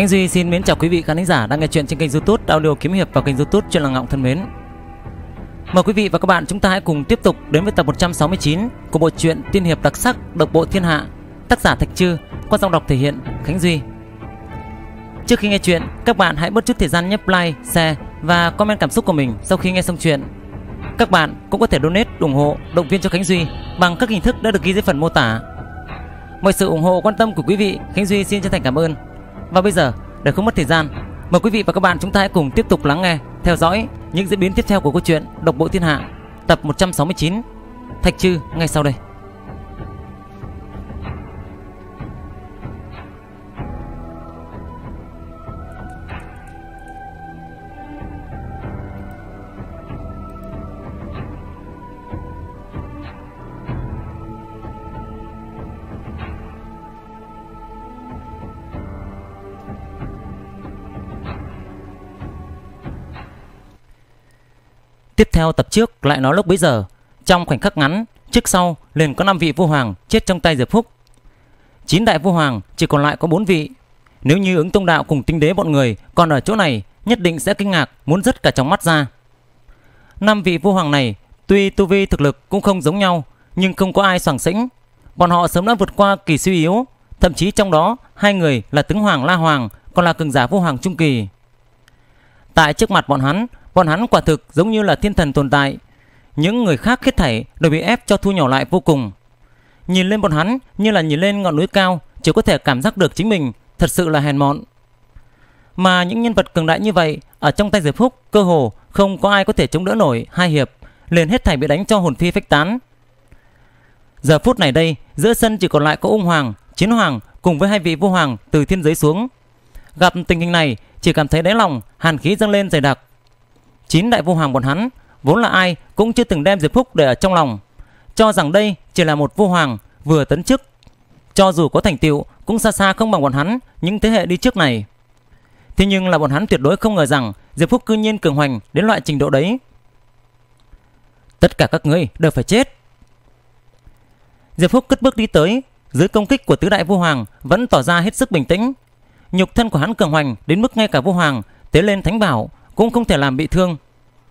Khánh Duy xin mến chào quý vị khán giả đang nghe chuyện trên kênh YouTube Audio Kiếm hiệp và kênh YouTube Truyện Làng Ngọng thân mến. Mời quý vị và các bạn chúng ta hãy cùng tiếp tục đến với tập 169 của bộ truyện tiên hiệp đặc sắc Độc bộ thiên hạ, tác giả Thạch Trư, qua giọng đọc thể hiện Khánh Duy. Trước khi nghe chuyện, các bạn hãy bớt chút thời gian nhấp like, share và comment cảm xúc của mình sau khi nghe xong chuyện. Các bạn cũng có thể donate ủng hộ, động viên cho Khánh Duy bằng các hình thức đã được ghi dưới phần mô tả. Mọi sự ủng hộ quan tâm của quý vị, Khánh Duy xin chân thành cảm ơn. Và bây giờ, để không mất thời gian, mời quý vị và các bạn chúng ta hãy cùng tiếp tục lắng nghe, theo dõi những diễn biến tiếp theo của câu chuyện Độc Bộ Thiên Hạ, tập 169, Thạch Trư ngay sau đây. theo tập trước lại nói lúc bấy giờ, trong khoảnh khắc ngắn, trước sau liền có năm vị vua hoàng chết trong tay Diệp Phúc. chín đại vua hoàng chỉ còn lại có bốn vị. Nếu như ứng tông đạo cùng tinh đế bọn người còn ở chỗ này, nhất định sẽ kinh ngạc muốn rứt cả trong mắt ra. năm vị vua hoàng này tuy tu vi thực lực cũng không giống nhau, nhưng không có ai soảng sĩnh. Bọn họ sớm đã vượt qua kỳ suy yếu, thậm chí trong đó hai người là tướng hoàng La Hoàng, còn là cường giả vua hoàng trung kỳ. Tại trước mặt bọn hắn Bọn hắn quả thực giống như là thiên thần tồn tại Những người khác hết thảy đều bị ép cho thu nhỏ lại vô cùng Nhìn lên bọn hắn như là nhìn lên ngọn núi cao Chỉ có thể cảm giác được chính mình Thật sự là hèn mọn Mà những nhân vật cường đại như vậy Ở trong tay Diệp Phúc cơ hồ Không có ai có thể chống đỡ nổi hai hiệp Liền hết thảy bị đánh cho hồn phi phách tán Giờ phút này đây Giữa sân chỉ còn lại có ung hoàng Chiến hoàng cùng với hai vị vua hoàng từ thiên giới xuống Gặp tình hình này chỉ cảm thấy đáy lòng Hàn khí dâng lên dày đặc Chín đại vô hoàng bọn hắn vốn là ai cũng chưa từng đem Diệp Phúc để ở trong lòng, cho rằng đây chỉ là một vô hoàng vừa tấn chức. Cho dù có thành tựu cũng xa xa không bằng bọn hắn những thế hệ đi trước này. Thế nhưng là bọn hắn tuyệt đối không ngờ rằng Diệp Phúc cư nhiên cường hoành đến loại trình độ đấy. Tất cả các ngươi đều phải chết. Diệp Phúc cất bước đi tới, dưới công kích của tứ đại vô hoàng vẫn tỏ ra hết sức bình tĩnh. Nhục thân của hắn cường hoành đến mức ngay cả vô hoàng tế lên thánh bảo cũng không thể làm bị thương.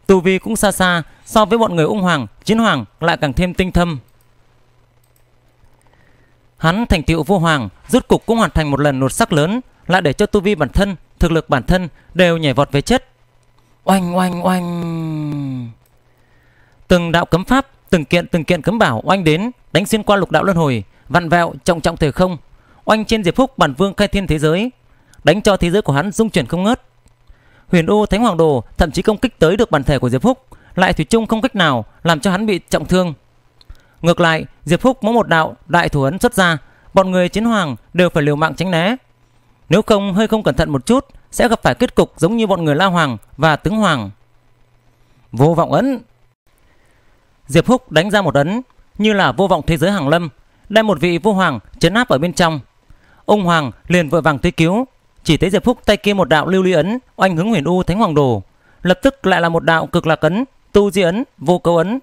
tu vi cũng xa xa so với bọn người ung hoàng, chiến hoàng lại càng thêm tinh thâm. Hắn thành tựu vô hoàng, rút cục cũng hoàn thành một lần nột sắc lớn, lại để cho tu vi bản thân, thực lực bản thân đều nhảy vọt về chất. Oanh oanh oanh. Từng đạo cấm pháp, từng kiện từng kiện cấm bảo oanh đến, đánh xuyên qua lục đạo luân hồi, vặn vẹo trọng trọng thời không, oanh trên Diệp Phúc bản vương khai thiên thế giới, đánh cho thế giới của hắn rung chuyển không ngớt. Huyền U Thánh Hoàng Đồ thậm chí công kích tới được bản thể của Diệp Phúc, lại thủy chung không cách nào làm cho hắn bị trọng thương. Ngược lại, Diệp Phúc mỗi một đạo đại thủ ấn xuất ra, bọn người chiến hoàng đều phải liều mạng tránh né. Nếu không hơi không cẩn thận một chút sẽ gặp phải kết cục giống như bọn người La Hoàng và Tướng Hoàng. Vô vọng ấn. Diệp Húc đánh ra một ấn như là vô vọng thế giới hàng lâm, đem một vị vô hoàng chấn áp ở bên trong. Ông hoàng liền vội vàng tới cứu, chỉ thấy Diệp Phúc tay kia một đạo lưu ly ấn, oanh hướng Huyền U Thánh Hoàng Đồ, lập tức lại là một đạo cực lạc ấn, tu di ấn, vô cấu ấn.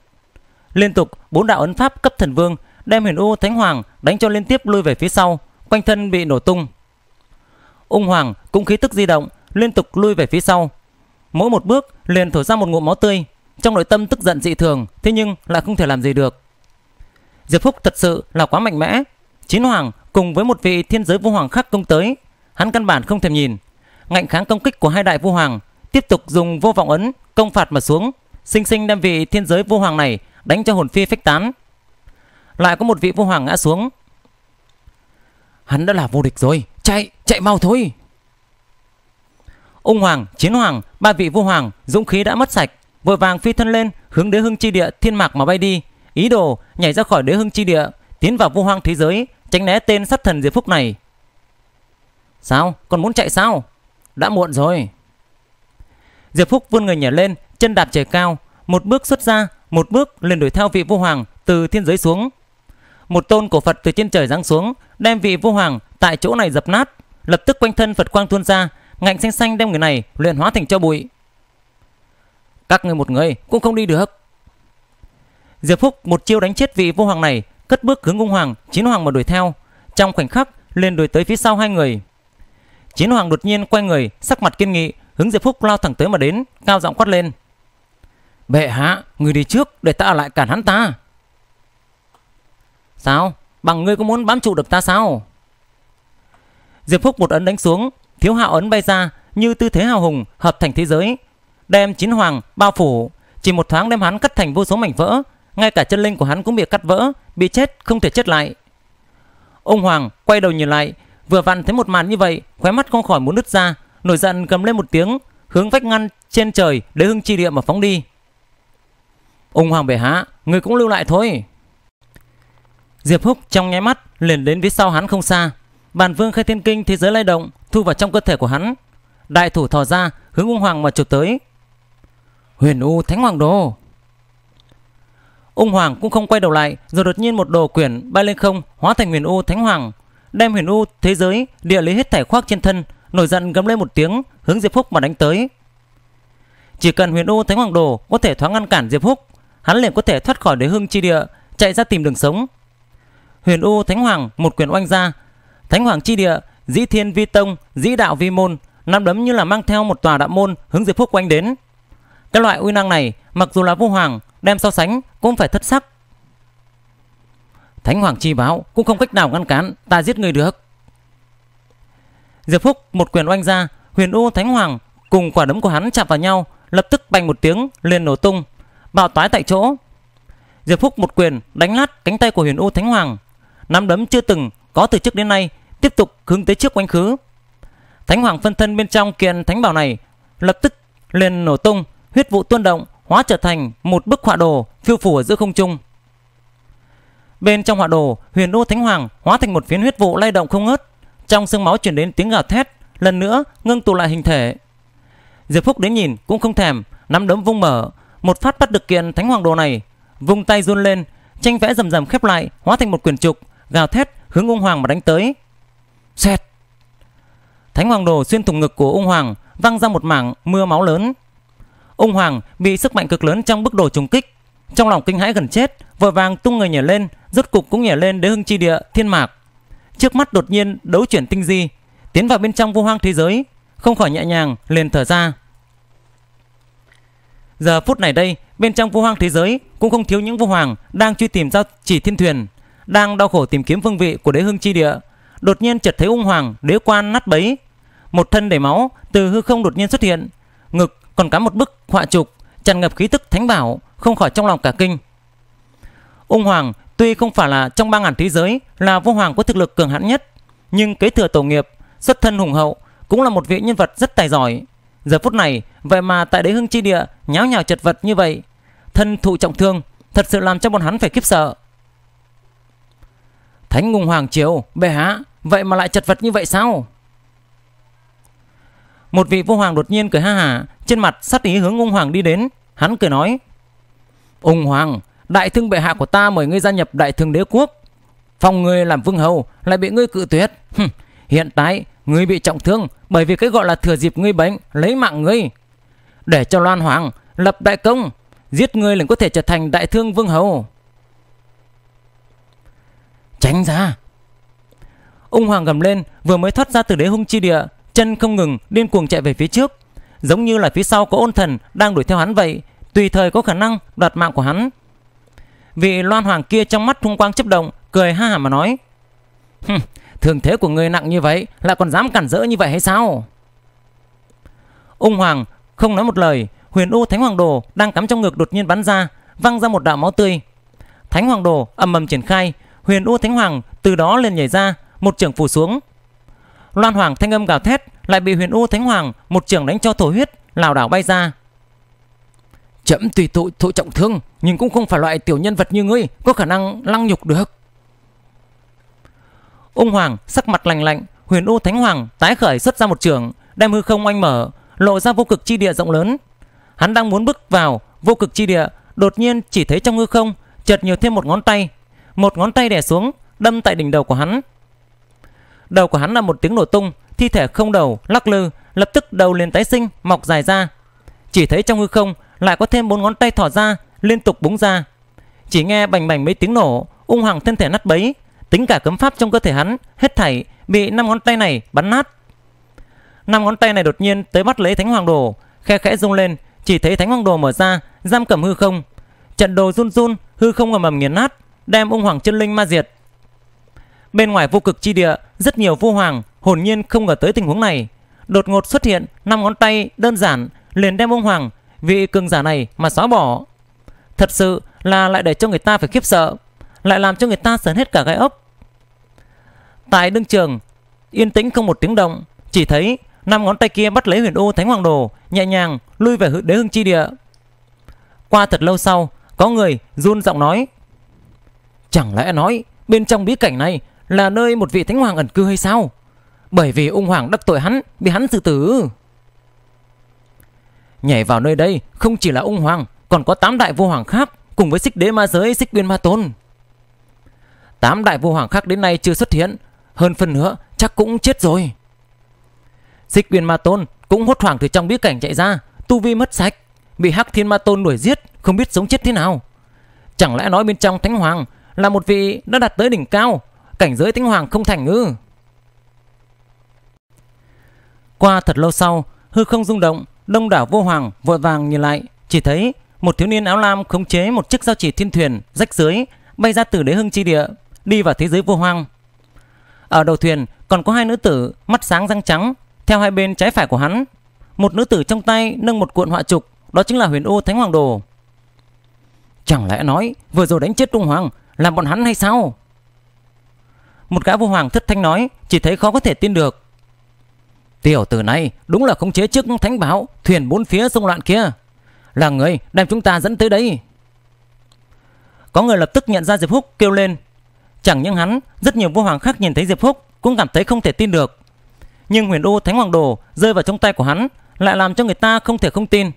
Liên tục bốn đạo ấn pháp cấp thần vương đem Huyền U Thánh Hoàng đánh cho liên tiếp lui về phía sau, quanh thân bị nổ tung. Ung Hoàng cũng khí tức di động, liên tục lui về phía sau. Mỗi một bước liền thổi ra một ngụm máu tươi, trong nội tâm tức giận dị thường, thế nhưng lại không thể làm gì được. Diệp Phúc thật sự là quá mạnh mẽ. Chín Hoàng cùng với một vị thiên giới vô hoàng khác công tới Hắn căn bản không thèm nhìn, ngạnh kháng công kích của hai đại vô hoàng, tiếp tục dùng vô vọng ấn công phạt mà xuống, sinh sinh đem vị thiên giới vô hoàng này đánh cho hồn phi phách tán. Lại có một vị vô hoàng ngã xuống. Hắn đã là vô địch rồi, chạy, chạy mau thôi. Ung hoàng, chiến hoàng, ba vị vô hoàng, dũng khí đã mất sạch, vội vàng phi thân lên, hướng đế hưng chi địa thiên mạc mà bay đi, ý đồ nhảy ra khỏi đế hưng chi địa, tiến vào vô hoàng thế giới, tránh né tên sát thần diệp phúc này. Sao? Còn muốn chạy sao? Đã muộn rồi. Diệp Phúc vươn người nhảy lên, chân đạp trời cao, một bước xuất ra, một bước lên đuổi theo vị vô hoàng từ thiên giới xuống. Một tôn cổ Phật từ trên trời giáng xuống, đem vị vô hoàng tại chỗ này dập nát, lập tức quanh thân Phật quang tuôn ra, ngạnh xanh xanh đem người này luyện hóa thành cho bụi. Các người một người cũng không đi được. Diệp Phúc một chiêu đánh chết vị vô hoàng này, cất bước hướng ung hoàng, chín hoàng mà đuổi theo. Trong khoảnh khắc, liền đuổi tới phía sau hai người. Chiến hoàng đột nhiên quay người, sắc mặt kiên nghị, hướng Diệp Phúc lao thẳng tới mà đến, cao giọng quát lên. Bệ hạ, người đi trước, để ta ở lại cản hắn ta. Sao? Bằng ngươi có muốn bám trụ được ta sao? Diệp Phúc một ấn đánh xuống, thiếu hạo ấn bay ra như tư thế hào hùng hợp thành thế giới. Đem chín hoàng, bao phủ, chỉ một thoáng đem hắn cắt thành vô số mảnh vỡ, ngay cả chân linh của hắn cũng bị cắt vỡ, bị chết không thể chết lại. Ông Hoàng quay đầu nhìn lại, Vừa vặn thấy một màn như vậy, khóe mắt không khỏi muốn nứt ra, nổi giận cầm lên một tiếng, hướng vách ngăn trên trời đế hưng chi địa mà phóng đi. Ông hoàng bệ hạ, người cũng lưu lại thôi. Diệp Húc trong nháy mắt liền đến phía sau hắn không xa, bàn vương khai thiên kinh thế giới lay động thu vào trong cơ thể của hắn, đại thủ thò ra hướng ung hoàng mà chụp tới. Huyền U Thánh Hoàng Đồ. Ung Hoàng cũng không quay đầu lại, rồi đột nhiên một đồ quyển bay lên không, hóa thành Huyền U Thánh Hoàng, đem huyền u thế giới địa lý hết thảy khoác trên thân nổi giận gầm lên một tiếng hướng diệp phúc mà đánh tới chỉ cần huyền u thánh hoàng đồ có thể thoáng ngăn cản diệp phúc hắn liền có thể thoát khỏi đế hưng chi địa chạy ra tìm đường sống huyền u thánh hoàng một quyền oanh ra thánh hoàng chi địa dĩ thiên vi tông dĩ đạo vi môn nắm đấm như là mang theo một tòa đạo môn hướng diệp phúc oanh đến cái loại uy năng này mặc dù là vô hoàng đem so sánh cũng phải thất sắc Thánh Hoàng chi báo cũng không cách nào ngăn cản ta giết người được. Diệp Phúc một quyền oanh ra, huyền ô Thánh Hoàng cùng quả đấm của hắn chạm vào nhau, lập tức bành một tiếng lên nổ tung, bạo toái tại chỗ. Diệp Phúc một quyền đánh nát cánh tay của huyền ô Thánh Hoàng. Nắm đấm chưa từng có từ trước đến nay tiếp tục hướng tới trước quanh khứ. Thánh Hoàng phân thân bên trong kiện thánh bảo này lập tức lên nổ tung, huyết vụ tuôn động, hóa trở thành một bức họa đồ phiêu phù ở giữa không trung. Bên trong họa đồ, huyền đô thánh hoàng hóa thành một phiến huyết vụ lay động không ngớt. Trong xương máu truyền đến tiếng gào thét, lần nữa ngưng tụ lại hình thể. Diệp Phúc đến nhìn cũng không thèm, nắm đấm vung mở, một phát bắt được kiện thánh hoàng đồ này, vung tay run lên, tranh vẽ rầm rầm khép lại, hóa thành một quyển trục, gào thét hướng ung hoàng mà đánh tới. Xẹt. Thánh hoàng đồ xuyên thủng ngực của ung hoàng, văng ra một mảng mưa máu lớn. Ung hoàng bị sức mạnh cực lớn trong bức đồ trùng kích, trong lòng kinh hãi gần chết, vội vàng tung người nhảy lên, rốt cục cũng nhảy lên đế hưng chi địa thiên mạc. Trước mắt đột nhiên đấu chuyển tinh di, tiến vào bên trong vô hoang thế giới, không khỏi nhẹ nhàng liền thở ra. Giờ phút này đây, bên trong vô hoang thế giới cũng không thiếu những vô hoàng đang truy tìm giao chỉ thiên thuyền, đang đau khổ tìm kiếm phương vị của đế hưng chi địa. Đột nhiên chợt thấy ung hoàng đế quan nát bấy, một thân đầy máu từ hư không đột nhiên xuất hiện, ngực còn cắm một bức họa trục tràn ngập khí tức thánh bảo không khỏi trong lòng cả kinh. Ung Hoàng tuy không phải là trong ba ngàn thế giới là vua hoàng có thực lực cường hãn nhất, nhưng kế thừa tổ nghiệp, xuất thân hùng hậu, cũng là một vị nhân vật rất tài giỏi. Giờ phút này, vậy mà tại đế hưng chi địa nháo nhào chật vật như vậy, thân thụ trọng thương, thật sự làm cho bọn hắn phải khiếp sợ. Thánh ung Hoàng Triều, bệ hạ, vậy mà lại chật vật như vậy sao? Một vị vua hoàng đột nhiên cười ha hả, trên mặt sát ý hướng ung Hoàng đi đến, hắn cười nói: Ông Hoàng, đại thương bệ hạ của ta mời ngươi gia nhập đại thương đế quốc. phong ngươi làm vương hầu lại bị ngươi cự tuyệt. hiện tại ngươi bị trọng thương bởi vì cái gọi là thừa dịp ngươi bệnh lấy mạng ngươi. Để cho Loan Hoàng lập đại công, giết ngươi liền có thể trở thành đại thương vương hầu. Tránh ra! Ông Hoàng gầm lên vừa mới thoát ra từ đế hung chi địa, chân không ngừng điên cuồng chạy về phía trước. Giống như là phía sau có ôn thần đang đuổi theo hắn vậy, tùy thời có khả năng đoạt mạng của hắn. Vị loan hoàng kia trong mắt trung quang chấp động, cười ha hả mà nói. thường thế của người nặng như vậy, lại còn dám cản rỡ như vậy hay sao? Ung hoàng không nói một lời, huyền u thánh hoàng đồ đang cắm trong ngực đột nhiên bắn ra, văng ra một đạo máu tươi. Thánh hoàng đồ ầm ầm triển khai, huyền u thánh hoàng từ đó liền nhảy ra, một trường phủ xuống. Loan hoàng thanh âm gào thét, lại bị huyền u thánh hoàng một trường đánh cho thổ huyết, lảo đảo bay ra. Chậm tùy tội tội trọng thương Nhưng cũng không phải loại tiểu nhân vật như ngươi Có khả năng lăng nhục được Ông Hoàng sắc mặt lành lạnh Huyền ô Thánh Hoàng tái khởi xuất ra một trường Đem hư không oanh mở Lộ ra vô cực chi địa rộng lớn Hắn đang muốn bước vào vô cực chi địa Đột nhiên chỉ thấy trong hư không Chợt nhiều thêm một ngón tay Một ngón tay đè xuống đâm tại đỉnh đầu của hắn Đầu của hắn là một tiếng nổ tung Thi thể không đầu lắc lư Lập tức đầu liền tái sinh mọc dài ra Chỉ thấy trong hư không lại có thêm bốn ngón tay thỏ ra, liên tục búng ra. Chỉ nghe bành bành mấy tiếng nổ, ung hoàng thân thể nát bấy, tính cả cấm pháp trong cơ thể hắn, hết thảy bị năm ngón tay này bắn nát. Năm ngón tay này đột nhiên tới bắt lấy Thánh Hoàng Đồ, khe khẽ rung lên, chỉ thấy Thánh Hoàng Đồ mở ra, giam cầm hư không. Trận đồ run run, hư không ngầm mầm nghiền nát, đem ung hoàng chân linh ma diệt. Bên ngoài vô cực chi địa, rất nhiều vua hoàng hồn nhiên không ngờ tới tình huống này, đột ngột xuất hiện năm ngón tay đơn giản liền đem ung hoàng vị cường giả này mà xóa bỏ. Thật sự là lại để cho người ta phải khiếp sợ, lại làm cho người ta sờn hết cả gai ốc. Tại đương trường, yên tĩnh không một tiếng động, chỉ thấy năm ngón tay kia bắt lấy huyền u thánh hoàng đồ, nhẹ nhàng lui về đế hương chi địa. Qua thật lâu sau, có người run giọng nói. Chẳng lẽ nói bên trong bí cảnh này là nơi một vị thánh hoàng ẩn cư hay sao? Bởi vì ung hoàng đắc tội hắn, bị hắn xử tử. Nhảy vào nơi đây không chỉ là ung hoàng, còn có tám đại vô hoàng khác cùng với xích đế ma giới, xích biên ma tôn. Tám đại vô hoàng khác đến nay chưa xuất hiện, hơn phần nữa chắc cũng chết rồi. Xích biên ma tôn cũng hốt hoảng từ trong bí cảnh chạy ra, tu vi mất sạch, bị hắc thiên ma tôn đuổi giết, không biết sống chết thế nào. Chẳng lẽ nói bên trong thánh hoàng là một vị đã đạt tới đỉnh cao, cảnh giới thánh hoàng không thành ư? Qua thật lâu sau, hư không rung động, Đông đảo vô hoàng vội vàng nhìn lại, chỉ thấy một thiếu niên áo lam khống chế một chiếc giao chỉ thiên thuyền rách dưới bay ra từ đế hưng chi địa đi vào thế giới vô hoang. Ở đầu thuyền còn có hai nữ tử mắt sáng răng trắng theo hai bên trái phải của hắn. Một nữ tử trong tay nâng một cuộn họa trục đó chính là huyền ô thánh hoàng đồ. Chẳng lẽ nói vừa rồi đánh chết Trung Hoàng làm bọn hắn hay sao? Một gã vô hoàng thất thanh nói chỉ thấy khó có thể tin được. Tiểu tử này đúng là khống chế chức thánh báo Thuyền bốn phía sông loạn kia Là người đem chúng ta dẫn tới đây Có người lập tức nhận ra Diệp Húc kêu lên Chẳng những hắn Rất nhiều vua hoàng khác nhìn thấy Diệp Húc Cũng cảm thấy không thể tin được Nhưng huyền đô thánh hoàng đồ rơi vào trong tay của hắn Lại làm cho người ta không thể không tin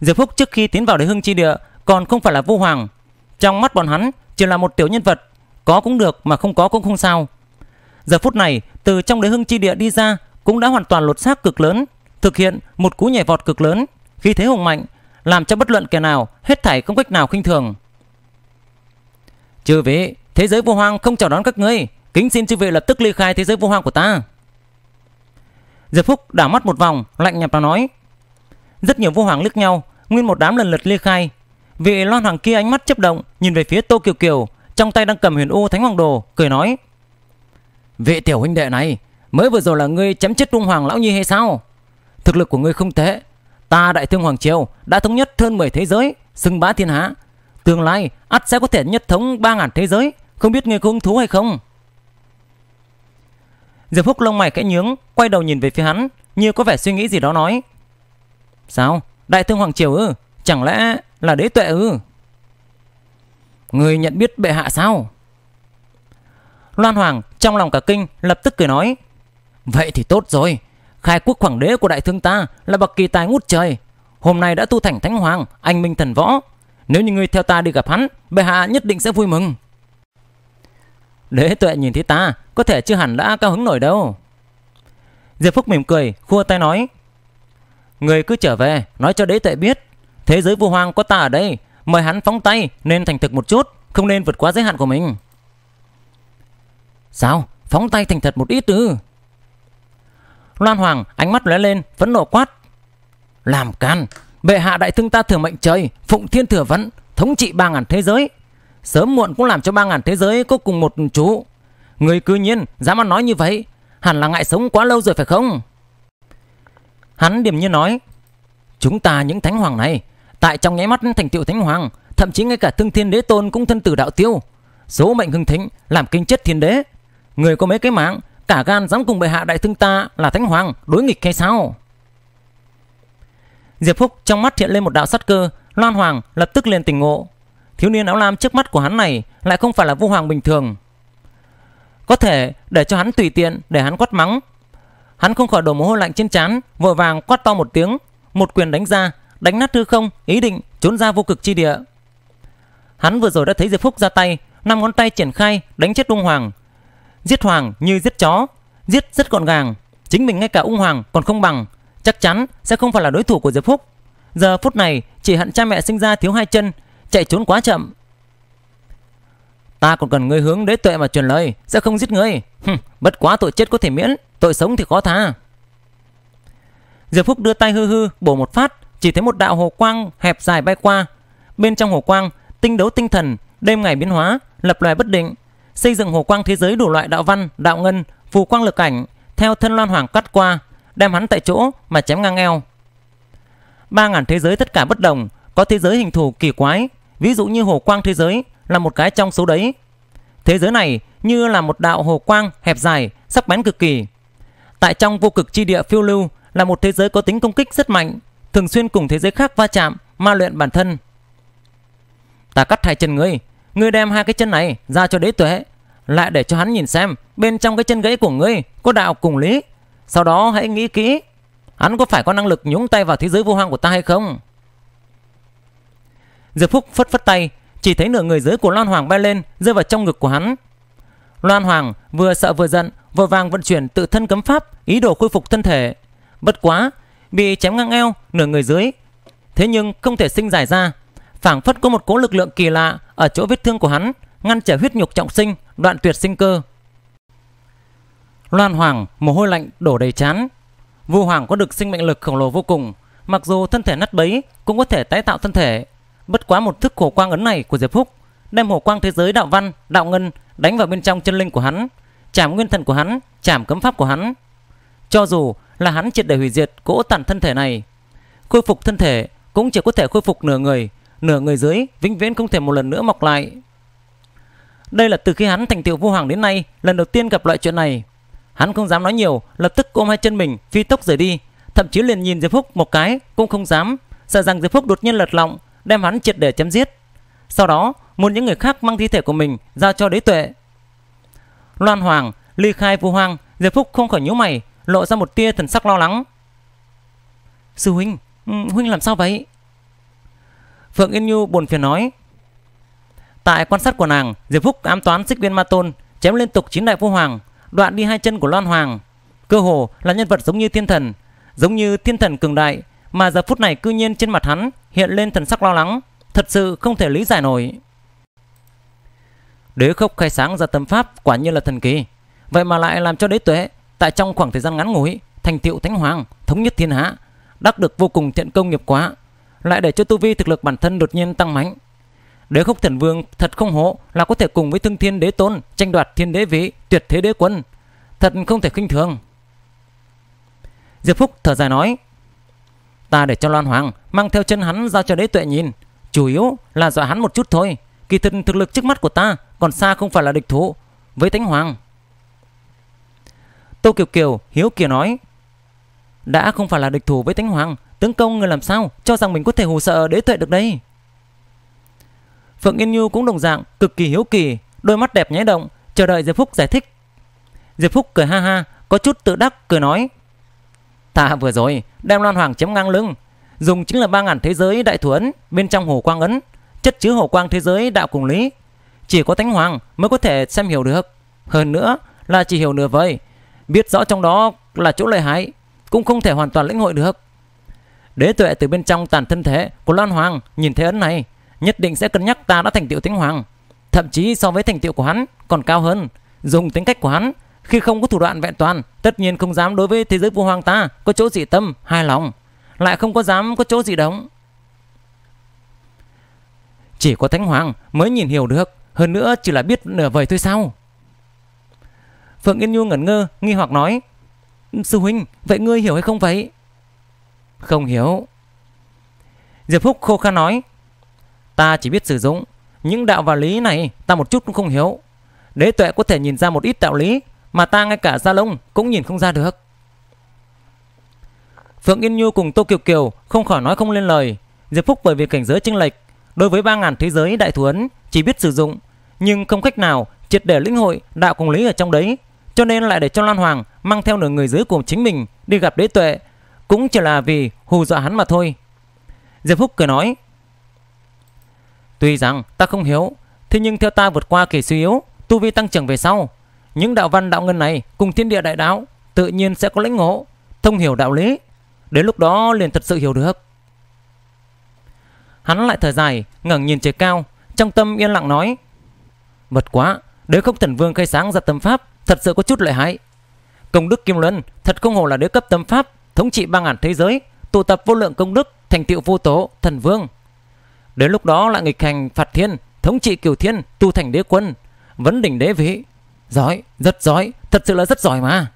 Diệp Húc trước khi tiến vào đế hưng chi địa Còn không phải là vua hoàng Trong mắt bọn hắn chỉ là một tiểu nhân vật Có cũng được mà không có cũng không sao Giờ phút này từ trong đế hưng chi địa đi ra cũng đã hoàn toàn lột xác cực lớn, thực hiện một cú nhảy vọt cực lớn, khi thế hùng mạnh, làm cho bất luận kẻ nào hết thảy không cách nào khinh thường. Chư vị, thế giới vô hoang không chào đón các ngươi, kính xin chư vị lập tức ly khai thế giới vô hoang của ta. Diệp Phúc đảo mắt một vòng, lạnh nhạt mà nói. Rất nhiều vô hoàng lướt nhau, nguyên một đám lần lượt ly khai. Vị Loan Hoàng kia ánh mắt chấp động, nhìn về phía Tô Kiều Kiều, trong tay đang cầm huyền u thánh hoàng đồ, cười nói. Vị tiểu huynh đệ này, Mới vừa rồi là ngươi chém chết Trung Hoàng Lão Nhi hay sao? Thực lực của ngươi không thế. Ta Đại Thương Hoàng Triều đã thống nhất hơn 10 thế giới, xưng bá thiên hạ. Tương lai, ắt sẽ có thể nhất thống 3.000 thế giới. Không biết ngươi có hứng thú hay không? Diệp Phúc lông mày kẽ nhướng, quay đầu nhìn về phía hắn, như có vẻ suy nghĩ gì đó nói. Sao? Đại Thương Hoàng Triều ư? Chẳng lẽ là đế tuệ ư? Người nhận biết bệ hạ sao? Loan Hoàng trong lòng cả kinh lập tức cười nói. Vậy thì tốt rồi, khai quốc khoảng đế của đại thương ta là bậc kỳ tài ngút trời. Hôm nay đã tu thành thánh hoàng, anh minh thần võ. Nếu như ngươi theo ta đi gặp hắn, bệ hạ nhất định sẽ vui mừng. Đế tuệ nhìn thấy ta, có thể chưa hẳn đã cao hứng nổi đâu. Diệp Phúc mỉm cười, khua tay nói. Người cứ trở về, nói cho đế tuệ biết. Thế giới vô hoang có ta ở đây, mời hắn phóng tay, nên thành thực một chút, không nên vượt quá giới hạn của mình. Sao? Phóng tay thành thật một ít ư? Loan Hoàng ánh mắt lóe lên, phẫn nộ quát. Làm can, bệ hạ đại thương ta thừa mệnh trời, phụng thiên thừa vẫn thống trị ba ngàn thế giới. Sớm muộn cũng làm cho ba ngàn thế giới có cùng một chú. Người cư nhiên, dám ăn nói như vậy, hẳn là ngại sống quá lâu rồi phải không? Hắn điềm như nói, chúng ta những thánh hoàng này, tại trong nháy mắt thành tựu thánh hoàng, thậm chí ngay cả thương thiên đế tôn cũng thân tử đạo tiêu. Số mệnh hưng thịnh, làm kinh chất thiên đế. Người có mấy cái mạng cả gan dám cùng bệ hạ đại thương ta là thánh hoàng đối nghịch hay sao diệp phúc trong mắt hiện lên một đạo sát cơ loan hoàng lập tức liền tỉnh ngộ thiếu niên áo lam trước mắt của hắn này lại không phải là vu hoàng bình thường có thể để cho hắn tùy tiện để hắn quát mắng hắn không khỏi đổ mồ hôi lạnh trên trán vội vàng quát to một tiếng một quyền đánh ra đánh nát hư không ý định trốn ra vô cực chi địa hắn vừa rồi đã thấy diệp phúc ra tay năm ngón tay triển khai đánh chết đông hoàng Giết hoàng như giết chó, giết rất gọn gàng. Chính mình ngay cả ung hoàng còn không bằng, chắc chắn sẽ không phải là đối thủ của Diệp Phúc. Giờ phút này chỉ hận cha mẹ sinh ra thiếu hai chân, chạy trốn quá chậm. Ta còn cần người hướng đế tuệ mà truyền lời, sẽ không giết ngươi. Hừm, bất quá tội chết có thể miễn, tội sống thì khó tha. Diệp Phúc đưa tay hư hư bổ một phát, chỉ thấy một đạo hồ quang hẹp dài bay qua. Bên trong hồ quang, tinh đấu tinh thần, đêm ngày biến hóa, lập loài bất định, xây dựng hồ quang thế giới đủ loại đạo văn, đạo ngân, phù quang lực ảnh, theo thân loan hoàng cắt qua, đem hắn tại chỗ mà chém ngang eo. Ba ngàn thế giới tất cả bất đồng, có thế giới hình thù kỳ quái, ví dụ như hồ quang thế giới là một cái trong số đấy. Thế giới này như là một đạo hồ quang hẹp dài, sắc bén cực kỳ. Tại trong vô cực chi địa phiêu lưu là một thế giới có tính công kích rất mạnh, thường xuyên cùng thế giới khác va chạm, ma luyện bản thân. Ta cắt hai chân ngươi, Ngươi đem hai cái chân này ra cho đế tuế Lại để cho hắn nhìn xem Bên trong cái chân gãy của ngươi có đạo cùng lý Sau đó hãy nghĩ kỹ Hắn có phải có năng lực nhúng tay vào thế giới vô hoang của ta hay không Diệp Phúc phất phất tay Chỉ thấy nửa người dưới của Loan Hoàng bay lên Rơi vào trong ngực của hắn Loan Hoàng vừa sợ vừa giận Vội vàng vận chuyển tự thân cấm pháp Ý đồ khôi phục thân thể Bất quá Bị chém ngang eo nửa người dưới Thế nhưng không thể sinh giải ra phảng phất có một cỗ lực lượng kỳ lạ ở chỗ vết thương của hắn, ngăn trở huyết nhục trọng sinh, đoạn tuyệt sinh cơ. Loan Hoàng mồ hôi lạnh đổ đầy chán. Vu Hoàng có được sinh mệnh lực khổng lồ vô cùng, mặc dù thân thể nát bấy cũng có thể tái tạo thân thể. Bất quá một thức hồ quang ấn này của Diệp Phúc đem hồ quang thế giới đạo văn, đạo ngân đánh vào bên trong chân linh của hắn, chạm nguyên thần của hắn, chạm cấm pháp của hắn. Cho dù là hắn triệt để hủy diệt cỗ tàn thân thể này, khôi phục thân thể cũng chỉ có thể khôi phục nửa người nửa người dưới vĩnh viễn không thể một lần nữa mọc lại. Đây là từ khi hắn thành tựu vua hoàng đến nay lần đầu tiên gặp loại chuyện này. Hắn không dám nói nhiều, lập tức ôm hai chân mình phi tốc rời đi, thậm chí liền nhìn Diệp Phúc một cái cũng không dám, sợ rằng Diệp Phúc đột nhiên lật lọng, đem hắn triệt để chém giết. Sau đó, muốn những người khác mang thi thể của mình giao cho đế tuệ. Loan Hoàng ly khai vua hoàng, Diệp Phúc không khỏi nhíu mày, lộ ra một tia thần sắc lo lắng. Sư huynh, ừ, huynh làm sao vậy? Phượng Yên Nhu buồn phiền nói. Tại quan sát của nàng, Diệp Phúc ám toán xích viên ma tôn, chém liên tục chín đại phu hoàng, đoạn đi hai chân của Loan Hoàng. Cơ hồ là nhân vật giống như thiên thần, giống như thiên thần cường đại, mà giờ phút này cư nhiên trên mặt hắn hiện lên thần sắc lo lắng, thật sự không thể lý giải nổi. Đế khốc khai sáng ra tâm pháp quả nhiên là thần kỳ, vậy mà lại làm cho đế Tuệ tại trong khoảng thời gian ngắn ngủi thành tựu thánh hoàng, thống nhất thiên hạ, đắc được vô cùng thiện công nghiệp quá lại để cho tu vi thực lực bản thân đột nhiên tăng mạnh. Đế khốc thần vương thật không hổ là có thể cùng với thương thiên đế tôn tranh đoạt thiên đế vị tuyệt thế đế quân. Thật không thể khinh thường. Diệp Phúc thở dài nói Ta để cho Loan Hoàng mang theo chân hắn ra cho đế tuệ nhìn. Chủ yếu là dọa hắn một chút thôi. Kỳ thân thực lực trước mắt của ta còn xa không phải là địch thủ với Thánh Hoàng. Tô Kiều Kiều hiếu kiều nói Đã không phải là địch thủ với Thánh Hoàng Tướng công người làm sao Cho rằng mình có thể hù sợ đế tuệ được đây Phượng Yên Nhu cũng đồng dạng Cực kỳ hiếu kỳ Đôi mắt đẹp nháy động Chờ đợi Diệp Phúc giải thích Diệp Phúc cười ha ha Có chút tự đắc cười nói Ta vừa rồi đem Loan Hoàng chém ngang lưng Dùng chính là ba ngàn thế giới đại thuấn Bên trong hồ quang ấn Chất chứa hồ quang thế giới đạo cùng lý Chỉ có Thánh Hoàng mới có thể xem hiểu được Hơn nữa là chỉ hiểu nửa vời Biết rõ trong đó là chỗ lợi hại Cũng không thể hoàn toàn lĩnh hội được Đế tuệ từ bên trong tàn thân thể của Loan Hoàng nhìn thấy ấn này, nhất định sẽ cân nhắc ta đã thành tựu thánh hoàng, thậm chí so với thành tựu của hắn còn cao hơn. Dùng tính cách của hắn, khi không có thủ đoạn vẹn toàn, tất nhiên không dám đối với thế giới vua hoàng ta có chỗ dị tâm, hài lòng, lại không có dám có chỗ dị động. Chỉ có thánh hoàng mới nhìn hiểu được, hơn nữa chỉ là biết nửa vời thôi sao? Phượng Yên Nhu ngẩn ngơ, nghi hoặc nói: "Sư huynh, vậy ngươi hiểu hay không vậy?" không hiểu. Diệp Phúc khô khan nói, ta chỉ biết sử dụng, những đạo và lý này ta một chút cũng không hiểu. Đế tuệ có thể nhìn ra một ít đạo lý mà ta ngay cả Gia lông cũng nhìn không ra được. Phượng Yên Nhu cùng Tô Kiều Kiều không khỏi nói không lên lời. Diệp Phúc bởi vì cảnh giới chênh lệch, đối với 3.000 thế giới đại thuấn chỉ biết sử dụng, nhưng không cách nào triệt để lĩnh hội đạo cùng lý ở trong đấy, cho nên lại để cho Lan Hoàng mang theo nửa người dưới của chính mình đi gặp đế tuệ cũng chỉ là vì hù dọa hắn mà thôi Diệp Phúc cười nói Tuy rằng ta không hiểu Thế nhưng theo ta vượt qua kỳ suy yếu Tu vi tăng trưởng về sau Những đạo văn đạo ngân này cùng thiên địa đại đạo Tự nhiên sẽ có lãnh ngộ Thông hiểu đạo lý Đến lúc đó liền thật sự hiểu được Hắn lại thở dài ngẩng nhìn trời cao Trong tâm yên lặng nói Vật quá Đế không thần vương khai sáng ra tâm pháp Thật sự có chút lợi hại Công đức Kim Luân thật không hồ là đế cấp tâm pháp thống trị ba ngàn thế giới, tụ tập vô lượng công đức, thành tựu vô tố, thần vương. Đến lúc đó lại nghịch hành phạt thiên, thống trị cửu thiên, tu thành đế quân, vấn đỉnh đế vị, Giỏi, rất giỏi, thật sự là rất giỏi mà.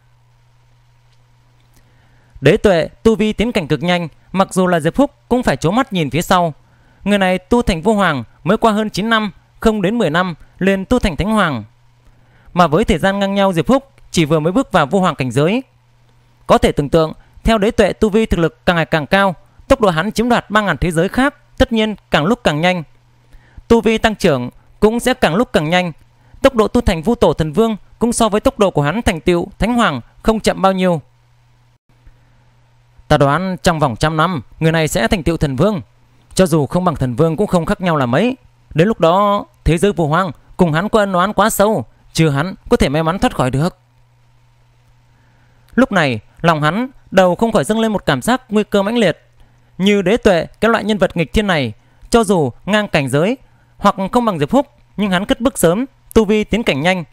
Đế tuệ, tu vi tiến cảnh cực nhanh, mặc dù là Diệp Phúc cũng phải chố mắt nhìn phía sau. Người này tu thành vô hoàng mới qua hơn 9 năm, không đến 10 năm, liền tu thành thánh hoàng. Mà với thời gian ngang nhau Diệp Phúc chỉ vừa mới bước vào vô hoàng cảnh giới. Có thể tưởng tượng theo đế tuệ tu vi thực lực càng ngày càng cao, tốc độ hắn chiếm đoạt 3.000 thế giới khác tất nhiên càng lúc càng nhanh. Tu vi tăng trưởng cũng sẽ càng lúc càng nhanh. Tốc độ tu thành vu tổ thần vương cũng so với tốc độ của hắn thành tựu thánh hoàng không chậm bao nhiêu. Ta đoán trong vòng trăm năm, người này sẽ thành tựu thần vương. Cho dù không bằng thần vương cũng không khác nhau là mấy. Đến lúc đó, thế giới vô hoang cùng hắn có ân oán quá sâu, trừ hắn có thể may mắn thoát khỏi được. Lúc này, lòng hắn đầu không khỏi dâng lên một cảm giác nguy cơ mãnh liệt. Như đế tuệ, cái loại nhân vật nghịch thiên này, cho dù ngang cảnh giới hoặc không bằng Diệp Phúc, nhưng hắn cất bước sớm, tu vi tiến cảnh nhanh.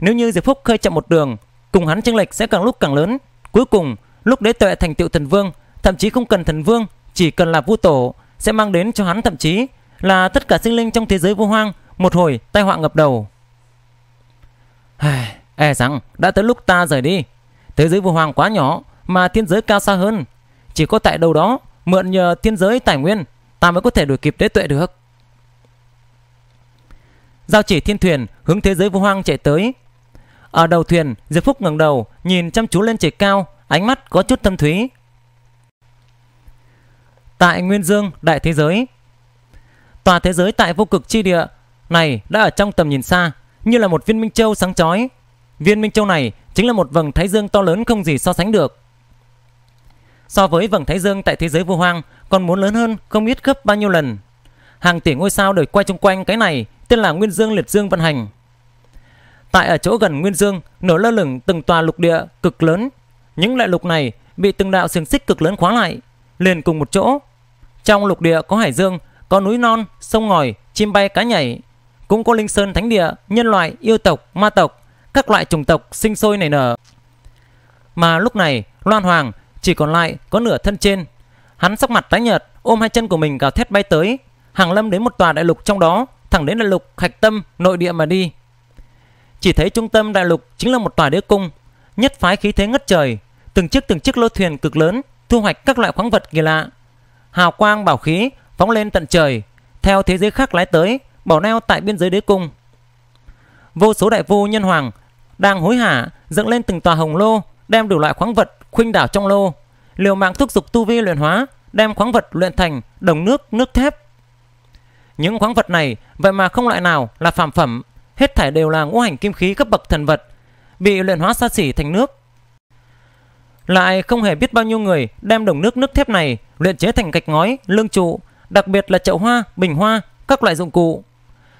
Nếu như Diệp Phúc khơi chậm một đường, cùng hắn chênh lệch sẽ càng lúc càng lớn. Cuối cùng, lúc đế tuệ thành tựu thần vương, thậm chí không cần thần vương, chỉ cần là vua tổ sẽ mang đến cho hắn thậm chí là tất cả sinh linh trong thế giới vô hoang một hồi tai họa ngập đầu. e rằng đã tới lúc ta rời đi. Thế giới vô hoang quá nhỏ, mà thiên giới cao xa hơn. Chỉ có tại đâu đó, mượn nhờ thiên giới tài nguyên, ta mới có thể đuổi kịp đế tuệ được. Giao chỉ thiên thuyền hướng thế giới vô hoang chạy tới. Ở đầu thuyền, Diệp Phúc ngẩng đầu, nhìn chăm chú lên trời cao, ánh mắt có chút thâm thúy. Tại Nguyên Dương, đại thế giới. Tòa thế giới tại vô cực chi địa này đã ở trong tầm nhìn xa, như là một viên minh châu sáng chói. Viên minh châu này chính là một vầng thái dương to lớn không gì so sánh được so với vầng thái dương tại thế giới vô hoang còn muốn lớn hơn không biết gấp bao nhiêu lần. Hàng tỷ ngôi sao đều quay chung quanh cái này tên là Nguyên Dương Liệt Dương vận hành. Tại ở chỗ gần Nguyên Dương nổi lơ lửng từng tòa lục địa cực lớn. Những đại lục này bị từng đạo xiềng xích cực lớn khóa lại, liền cùng một chỗ. Trong lục địa có hải dương, có núi non, sông ngòi, chim bay cá nhảy. Cũng có linh sơn thánh địa, nhân loại, yêu tộc, ma tộc, các loại chủng tộc sinh sôi nảy nở. Mà lúc này, Loan Hoàng chỉ còn lại có nửa thân trên. Hắn sắc mặt tái nhợt, ôm hai chân của mình gào thét bay tới. Hàng Lâm đến một tòa đại lục trong đó, thẳng đến đại lục Hạch Tâm, nội địa mà đi. Chỉ thấy trung tâm đại lục chính là một tòa đế cung, nhất phái khí thế ngất trời, từng chiếc từng chiếc lô thuyền cực lớn thu hoạch các loại khoáng vật kỳ lạ. Hào quang bảo khí phóng lên tận trời, theo thế giới khác lái tới, bảo neo tại biên giới đế cung. Vô số đại vô nhân hoàng đang hối hả dựng lên từng tòa hồng lô đem đủ loại khoáng vật khuynh đảo trong lô, liều mạng thúc dục tu vi luyện hóa, đem khoáng vật luyện thành đồng nước, nước thép. Những khoáng vật này vậy mà không loại nào là phàm phẩm, hết thảy đều là ngũ hành kim khí cấp bậc thần vật, bị luyện hóa xa xỉ thành nước. Lại không hề biết bao nhiêu người đem đồng nước nước thép này luyện chế thành gạch ngói, lương trụ, đặc biệt là chậu hoa, bình hoa, các loại dụng cụ.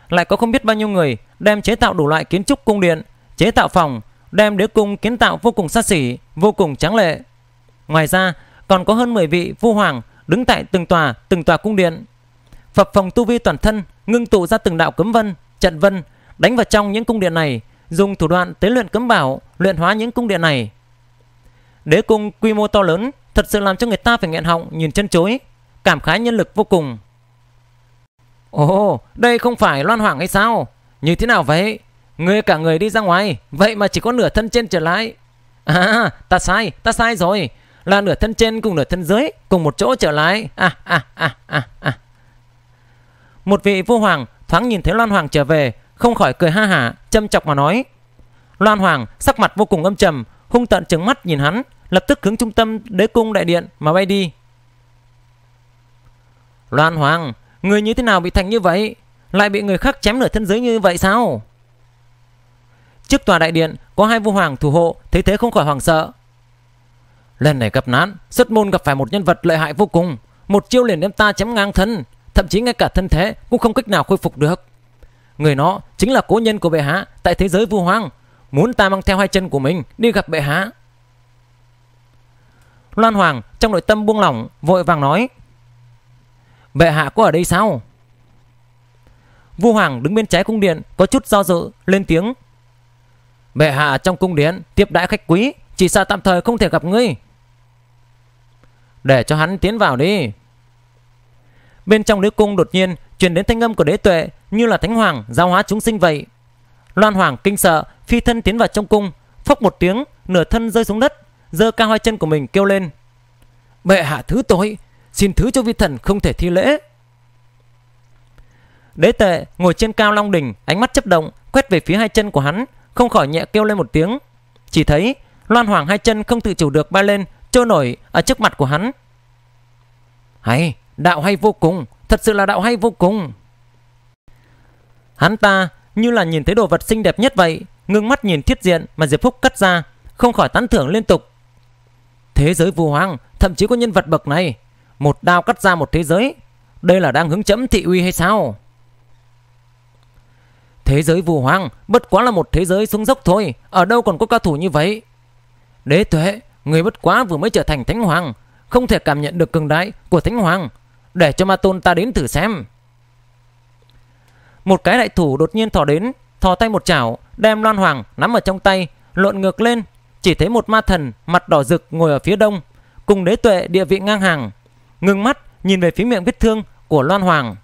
Lại có không biết bao nhiêu người đem chế tạo đủ loại kiến trúc cung điện, chế tạo phòng, đem đế cung kiến tạo vô cùng xa xỉ, vô cùng tráng lệ. Ngoài ra, còn có hơn 10 vị vua hoàng đứng tại từng tòa, từng tòa cung điện. Phật phòng tu vi toàn thân ngưng tụ ra từng đạo cấm vân, trận vân, đánh vào trong những cung điện này, dùng thủ đoạn tế luyện cấm bảo, luyện hóa những cung điện này. Đế cung quy mô to lớn, thật sự làm cho người ta phải nghẹn họng nhìn chân chối, cảm khái nhân lực vô cùng. Ồ, đây không phải loan hoàng hay sao? Như thế nào vậy? người cả người đi ra ngoài Vậy mà chỉ có nửa thân trên trở lại À ta sai ta sai rồi Là nửa thân trên cùng nửa thân dưới Cùng một chỗ trở lại À à à à à Một vị vua hoàng thoáng nhìn thấy Loan Hoàng trở về Không khỏi cười ha hả Châm chọc mà nói Loan Hoàng sắc mặt vô cùng âm trầm Hung tận trừng mắt nhìn hắn Lập tức hướng trung tâm đế cung đại điện mà bay đi Loan Hoàng Người như thế nào bị thành như vậy Lại bị người khác chém nửa thân dưới như vậy sao Trước tòa đại điện có hai vua hoàng thủ hộ Thế thế không khỏi hoàng sợ Lần này gặp nạn Xuất môn gặp phải một nhân vật lợi hại vô cùng Một chiêu liền đem ta chém ngang thân Thậm chí ngay cả thân thế cũng không cách nào khôi phục được Người nó chính là cố nhân của bệ hạ Tại thế giới vua hoàng Muốn ta mang theo hai chân của mình đi gặp bệ hạ Loan Hoàng trong nội tâm buông lỏng Vội vàng nói Bệ hạ có ở đây sao Vua Hoàng đứng bên trái cung điện Có chút do dự lên tiếng Bệ hạ trong cung điện tiếp đãi khách quý, chỉ sợ tạm thời không thể gặp ngươi. Để cho hắn tiến vào đi. Bên trong nữ cung đột nhiên truyền đến thanh âm của đế tuệ như là thánh hoàng giáo hóa chúng sinh vậy. Loan hoàng kinh sợ, phi thân tiến vào trong cung, phốc một tiếng, nửa thân rơi xuống đất, giơ cao hai chân của mình kêu lên. Bệ hạ thứ tội, xin thứ cho vi thần không thể thi lễ. Đế tệ ngồi trên cao long đỉnh, ánh mắt chấp động, quét về phía hai chân của hắn, không khỏi nhẹ kêu lên một tiếng. Chỉ thấy Loan Hoàng hai chân không tự chủ được bay lên, trôi nổi ở trước mặt của hắn. Hay, đạo hay vô cùng, thật sự là đạo hay vô cùng. Hắn ta như là nhìn thấy đồ vật xinh đẹp nhất vậy, ngưng mắt nhìn thiết diện mà Diệp Phúc cắt ra, không khỏi tán thưởng liên tục. Thế giới vô hoang, thậm chí có nhân vật bậc này, một đao cắt ra một thế giới, đây là đang hướng chấm thị uy hay sao? Thế giới vua hoang bất quá là một thế giới xuống dốc thôi Ở đâu còn có cao thủ như vậy Đế tuệ Người bất quá vừa mới trở thành thánh hoàng Không thể cảm nhận được cường đại của thánh hoàng Để cho ma tôn ta đến thử xem Một cái đại thủ đột nhiên thò đến Thò tay một chảo Đem loan hoàng nắm ở trong tay Lộn ngược lên Chỉ thấy một ma thần mặt đỏ rực ngồi ở phía đông Cùng đế tuệ địa vị ngang hàng Ngưng mắt nhìn về phía miệng vết thương của loan hoàng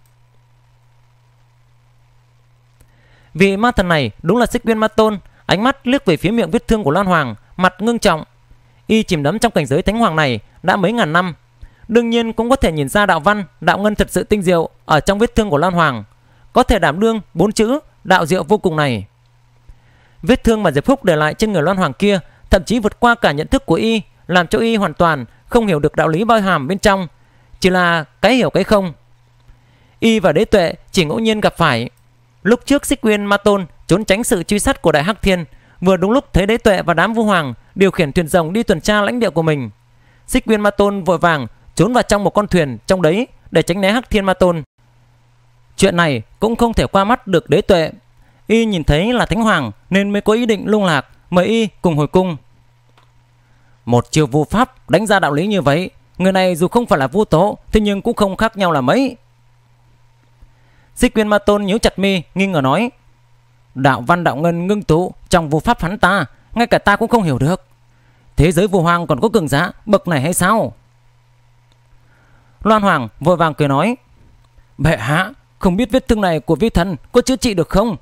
Vị ma thần này đúng là xích viên ma tôn, ánh mắt liếc về phía miệng vết thương của Loan Hoàng, mặt ngưng trọng. Y chìm đắm trong cảnh giới thánh hoàng này đã mấy ngàn năm, đương nhiên cũng có thể nhìn ra đạo văn, đạo ngân thật sự tinh diệu ở trong vết thương của Loan Hoàng, có thể đảm đương bốn chữ đạo diệu vô cùng này. Vết thương mà Diệp Phúc để lại trên người Loan Hoàng kia thậm chí vượt qua cả nhận thức của y, làm cho y hoàn toàn không hiểu được đạo lý bao hàm bên trong, chỉ là cái hiểu cái không. Y và Đế Tuệ chỉ ngẫu nhiên gặp phải, Lúc trước Xích Quyên Ma Tôn trốn tránh sự truy sát của Đại Hắc Thiên, vừa đúng lúc thấy Đế Tuệ và đám Vu Hoàng điều khiển thuyền rồng đi tuần tra lãnh địa của mình. Xích Quyên Ma Tôn vội vàng trốn vào trong một con thuyền trong đấy để tránh né Hắc Thiên Ma Tôn. Chuyện này cũng không thể qua mắt được Đế Tuệ. Y nhìn thấy là Thánh Hoàng nên mới có ý định lung lạc mời Y cùng hồi cung. Một chiêu vu pháp đánh ra đạo lý như vậy, người này dù không phải là vu tố thế nhưng cũng không khác nhau là mấy. Xích Quyên Ma Tôn nhíu chặt mi, nghi ngờ nói. Đạo văn đạo ngân ngưng tụ trong vô pháp hắn ta, ngay cả ta cũng không hiểu được. Thế giới vô hoang còn có cường giá bậc này hay sao? Loan Hoàng vội vàng cười nói. Bệ hạ, không biết vết thương này của vi thần có chữa trị được không?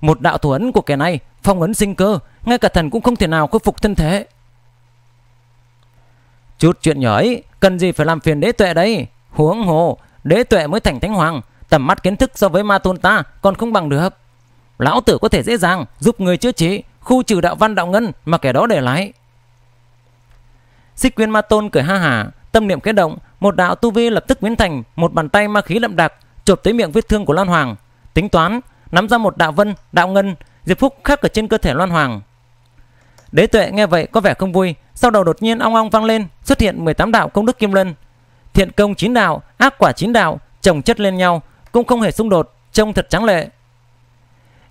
Một đạo thủ ấn của kẻ này phong ấn sinh cơ, ngay cả thần cũng không thể nào khôi phục thân thể. Chút chuyện nhỏ ấy, cần gì phải làm phiền đế tuệ đây? Huống hồ, đế tuệ mới thành thánh hoàng, Tầm mắt kiến thức so với ma tôn ta còn không bằng được. Lão tử có thể dễ dàng giúp người chữa trị, khu trừ đạo văn đạo ngân mà kẻ đó để lại Xích quyên ma tôn cười ha hả, tâm niệm kết động, một đạo tu vi lập tức biến thành một bàn tay ma khí đậm đặc chộp tới miệng vết thương của Loan Hoàng. Tính toán, nắm ra một đạo vân, đạo ngân, Diệp Phúc khắc ở trên cơ thể Loan Hoàng. Đế tuệ nghe vậy có vẻ không vui, sau đầu đột nhiên ong ong vang lên, xuất hiện 18 đạo công đức kim lân. Thiện công chín đạo, ác quả chín đạo, chồng chất lên nhau, cũng không hề xung đột, trông thật trắng lệ.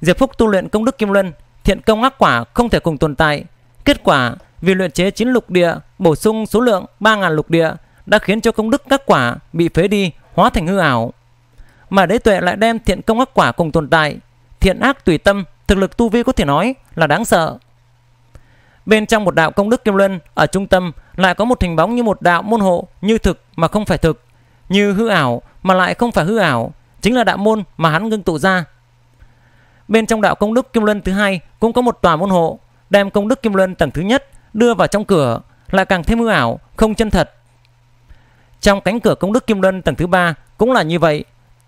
Diệp Phúc tu luyện công đức kim luân, thiện công ác quả không thể cùng tồn tại. Kết quả, vì luyện chế chín lục địa, bổ sung số lượng 3.000 lục địa đã khiến cho công đức các quả bị phế đi, hóa thành hư ảo. Mà đế tuệ lại đem thiện công ác quả cùng tồn tại, thiện ác tùy tâm, thực lực tu vi có thể nói là đáng sợ. Bên trong một đạo công đức kim luân ở trung tâm lại có một hình bóng như một đạo môn hộ như thực mà không phải thực, như hư ảo mà lại không phải hư ảo, chính là đạo môn mà hắn ngưng tụ ra. Bên trong đạo công đức Kim Luân thứ hai cũng có một tòa môn hộ, đem công đức Kim Luân tầng thứ nhất đưa vào trong cửa lại càng thêm hư ảo, không chân thật. Trong cánh cửa công đức Kim Luân tầng thứ ba cũng là như vậy,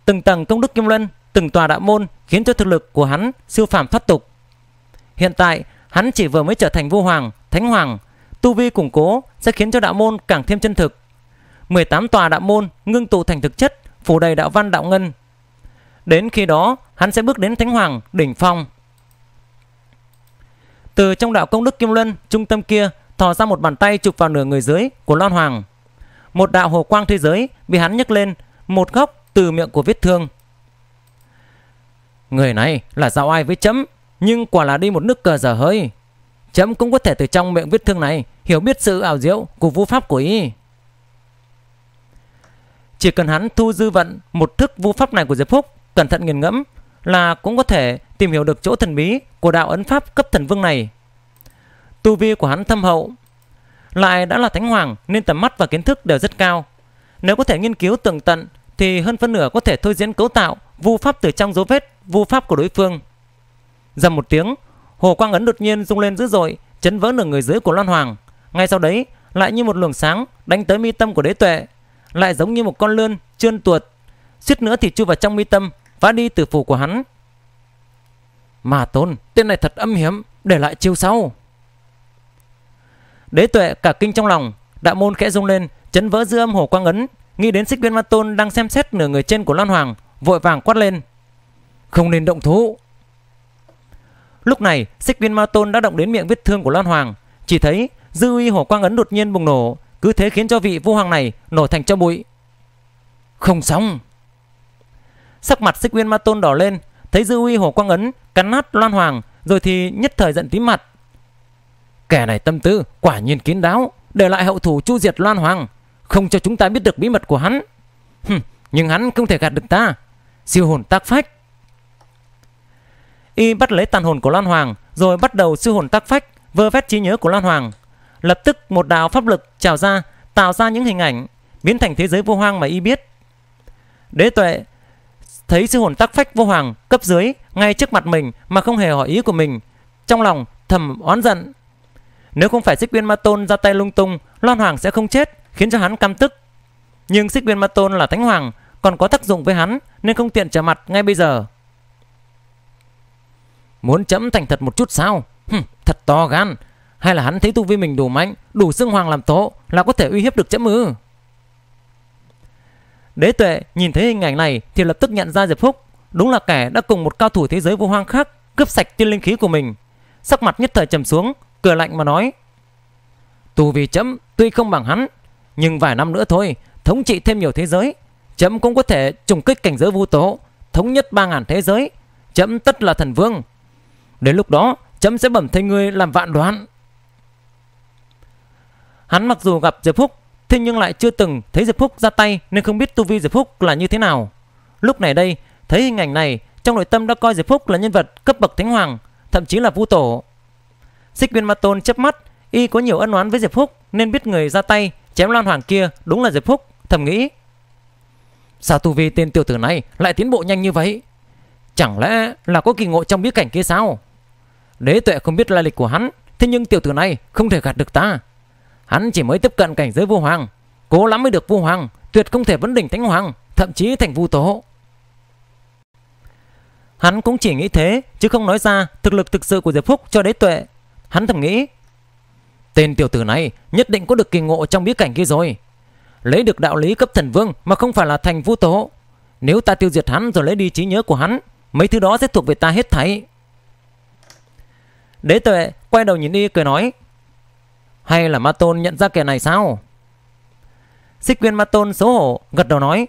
từng tầng công đức Kim Luân, từng tòa đạo môn khiến cho thực lực của hắn siêu phàm thoát tục. Hiện tại, hắn chỉ vừa mới trở thành vô hoàng, thánh hoàng, tu vi củng cố sẽ khiến cho đạo môn càng thêm chân thực. 18 tòa đạo môn ngưng tụ thành thực chất, phủ đầy đạo văn đạo ngân, Đến khi đó, hắn sẽ bước đến Thánh Hoàng, đỉnh phong. Từ trong đạo công đức Kim Luân, trung tâm kia, thò ra một bàn tay chụp vào nửa người dưới của Loan Hoàng. Một đạo hồ quang thế giới bị hắn nhấc lên, một góc từ miệng của vết thương. Người này là giao ai với chấm, nhưng quả là đi một nước cờ dở hơi. Chấm cũng có thể từ trong miệng vết thương này hiểu biết sự ảo diệu của vũ pháp của y. Chỉ cần hắn thu dư vận một thức vũ pháp này của Diệp Phúc cẩn thận nghiền ngẫm là cũng có thể tìm hiểu được chỗ thần bí của đạo ấn pháp cấp thần vương này. Tu vi của hắn thâm hậu, lại đã là thánh hoàng nên tầm mắt và kiến thức đều rất cao. Nếu có thể nghiên cứu tường tận thì hơn phân nửa có thể thôi diễn cấu tạo vu pháp từ trong dấu vết vu pháp của đối phương. Dầm một tiếng, hồ quang ấn đột nhiên rung lên dữ dội, chấn vỡ nửa người dưới của Loan Hoàng. Ngay sau đấy, lại như một luồng sáng đánh tới mi tâm của đế tuệ, lại giống như một con lươn trơn tuột, suýt nữa thì chui vào trong mi tâm, phá đi tử phủ của hắn. Mà tôn, tên này thật âm hiểm, để lại chiêu sau. Đế tuệ cả kinh trong lòng, đạo môn khẽ rung lên, chấn vỡ dư âm hồ quang ấn, nghĩ đến xích viên ma tôn đang xem xét nửa người trên của Loan Hoàng, vội vàng quát lên. Không nên động thú. Lúc này, xích viên ma tôn đã động đến miệng vết thương của Loan Hoàng, chỉ thấy dư uy hồ quang ấn đột nhiên bùng nổ, cứ thế khiến cho vị vô hoàng này nổ thành cho bụi. Không xong sắc mặt xích uyên ma tôn đỏ lên thấy dư uy hồ quang ấn cắn nát loan hoàng rồi thì nhất thời giận tím mặt kẻ này tâm tư quả nhiên kín đáo để lại hậu thủ chu diệt loan hoàng không cho chúng ta biết được bí mật của hắn Hừm, nhưng hắn không thể gạt được ta siêu hồn tác phách y bắt lấy tàn hồn của loan hoàng rồi bắt đầu siêu hồn tác phách vơ vét trí nhớ của loan hoàng lập tức một đạo pháp lực trào ra tạo ra những hình ảnh biến thành thế giới vô hoang mà y biết đế tuệ thấy sư hồn tắc phách vô hoàng cấp dưới ngay trước mặt mình mà không hề hỏi ý của mình. Trong lòng thầm oán giận. Nếu không phải xích viên ma tôn ra tay lung tung, Loan Hoàng sẽ không chết, khiến cho hắn căm tức. Nhưng xích viên ma tôn là thánh hoàng, còn có tác dụng với hắn nên không tiện trở mặt ngay bây giờ. Muốn chấm thành thật một chút sao? Hừm, thật to gan. Hay là hắn thấy tu vi mình đủ mạnh, đủ xương hoàng làm tố là có thể uy hiếp được chấm ư? Đế tuệ nhìn thấy hình ảnh này thì lập tức nhận ra Diệp Phúc đúng là kẻ đã cùng một cao thủ thế giới vô hoang khác cướp sạch tiên linh khí của mình. Sắc mặt nhất thời trầm xuống, cười lạnh mà nói. Tù vì chấm tuy không bằng hắn, nhưng vài năm nữa thôi, thống trị thêm nhiều thế giới. Chấm cũng có thể trùng kích cảnh giới vô tố, thống nhất ba ngàn thế giới. Chấm tất là thần vương. Đến lúc đó, chấm sẽ bẩm thay ngươi làm vạn đoán. Hắn mặc dù gặp Diệp Phúc Thế nhưng lại chưa từng thấy Diệp Phúc ra tay nên không biết tu vi Diệp Phúc là như thế nào. Lúc này đây, thấy hình ảnh này, trong nội tâm đã coi Diệp Phúc là nhân vật cấp bậc Thánh Hoàng, thậm chí là vũ tổ. Xích viên Ma Tôn chớp mắt, y có nhiều ân oán với Diệp Phúc nên biết người ra tay chém Lan Hoàng kia đúng là Diệp Phúc, thầm nghĩ. Sao tu vi tên tiểu tử này lại tiến bộ nhanh như vậy? Chẳng lẽ là có kỳ ngộ trong bí cảnh kia sao? Đế tuệ không biết lai lịch của hắn, thế nhưng tiểu tử này không thể gạt được ta. Hắn chỉ mới tiếp cận cảnh giới vua hoàng Cố lắm mới được vua hoàng Tuyệt không thể vấn đỉnh thánh hoàng Thậm chí thành vu tố Hắn cũng chỉ nghĩ thế Chứ không nói ra thực lực thực sự của Diệp Phúc cho đế tuệ Hắn thầm nghĩ Tên tiểu tử này nhất định có được kỳ ngộ trong bí cảnh kia rồi Lấy được đạo lý cấp thần vương Mà không phải là thành vu tố Nếu ta tiêu diệt hắn rồi lấy đi trí nhớ của hắn Mấy thứ đó sẽ thuộc về ta hết thảy Đế tuệ quay đầu nhìn đi cười nói hay là Ma Tôn nhận ra kẻ này sao Xích viên Ma Tôn xấu hổ Gật đầu nói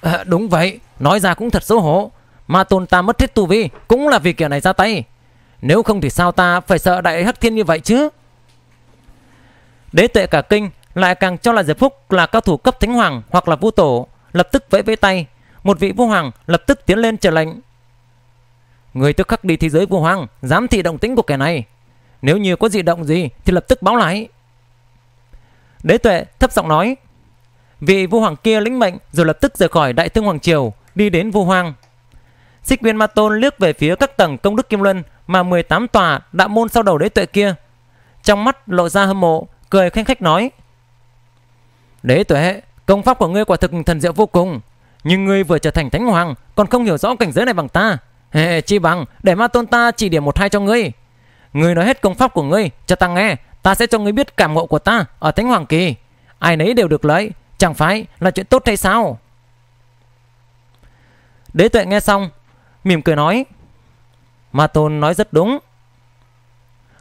à, Đúng vậy Nói ra cũng thật xấu hổ Ma Tôn ta mất hết tu vi Cũng là vì kẻ này ra tay Nếu không thì sao ta phải sợ đại hắc thiên như vậy chứ Đế tuệ cả kinh Lại càng cho là Diệp Phúc là cao thủ cấp thánh hoàng Hoặc là vũ tổ Lập tức vẫy vẫy tay Một vị vũ hoàng lập tức tiến lên trở lệnh Người tức khắc đi thế giới vũ hoàng Dám thị động tính của kẻ này nếu như có dị động gì thì lập tức báo lại. Đế tuệ thấp giọng nói. Vị vua hoàng kia lĩnh mệnh rồi lập tức rời khỏi đại thương hoàng triều đi đến vua hoàng. Xích viên ma tôn liếc về phía các tầng công đức kim luân mà 18 tòa đã môn sau đầu đế tuệ kia. Trong mắt lộ ra hâm mộ, cười khanh khách nói. Đế tuệ, công pháp của ngươi quả thực thần diệu vô cùng. Nhưng ngươi vừa trở thành thánh hoàng còn không hiểu rõ cảnh giới này bằng ta. Hệ chi bằng để ma tôn ta chỉ điểm một hai cho ngươi. Ngươi nói hết công pháp của ngươi Cho ta nghe Ta sẽ cho ngươi biết cảm ngộ của ta Ở Thánh Hoàng Kỳ Ai nấy đều được lợi Chẳng phải là chuyện tốt hay sao Đế tuệ nghe xong Mỉm cười nói Ma Tôn nói rất đúng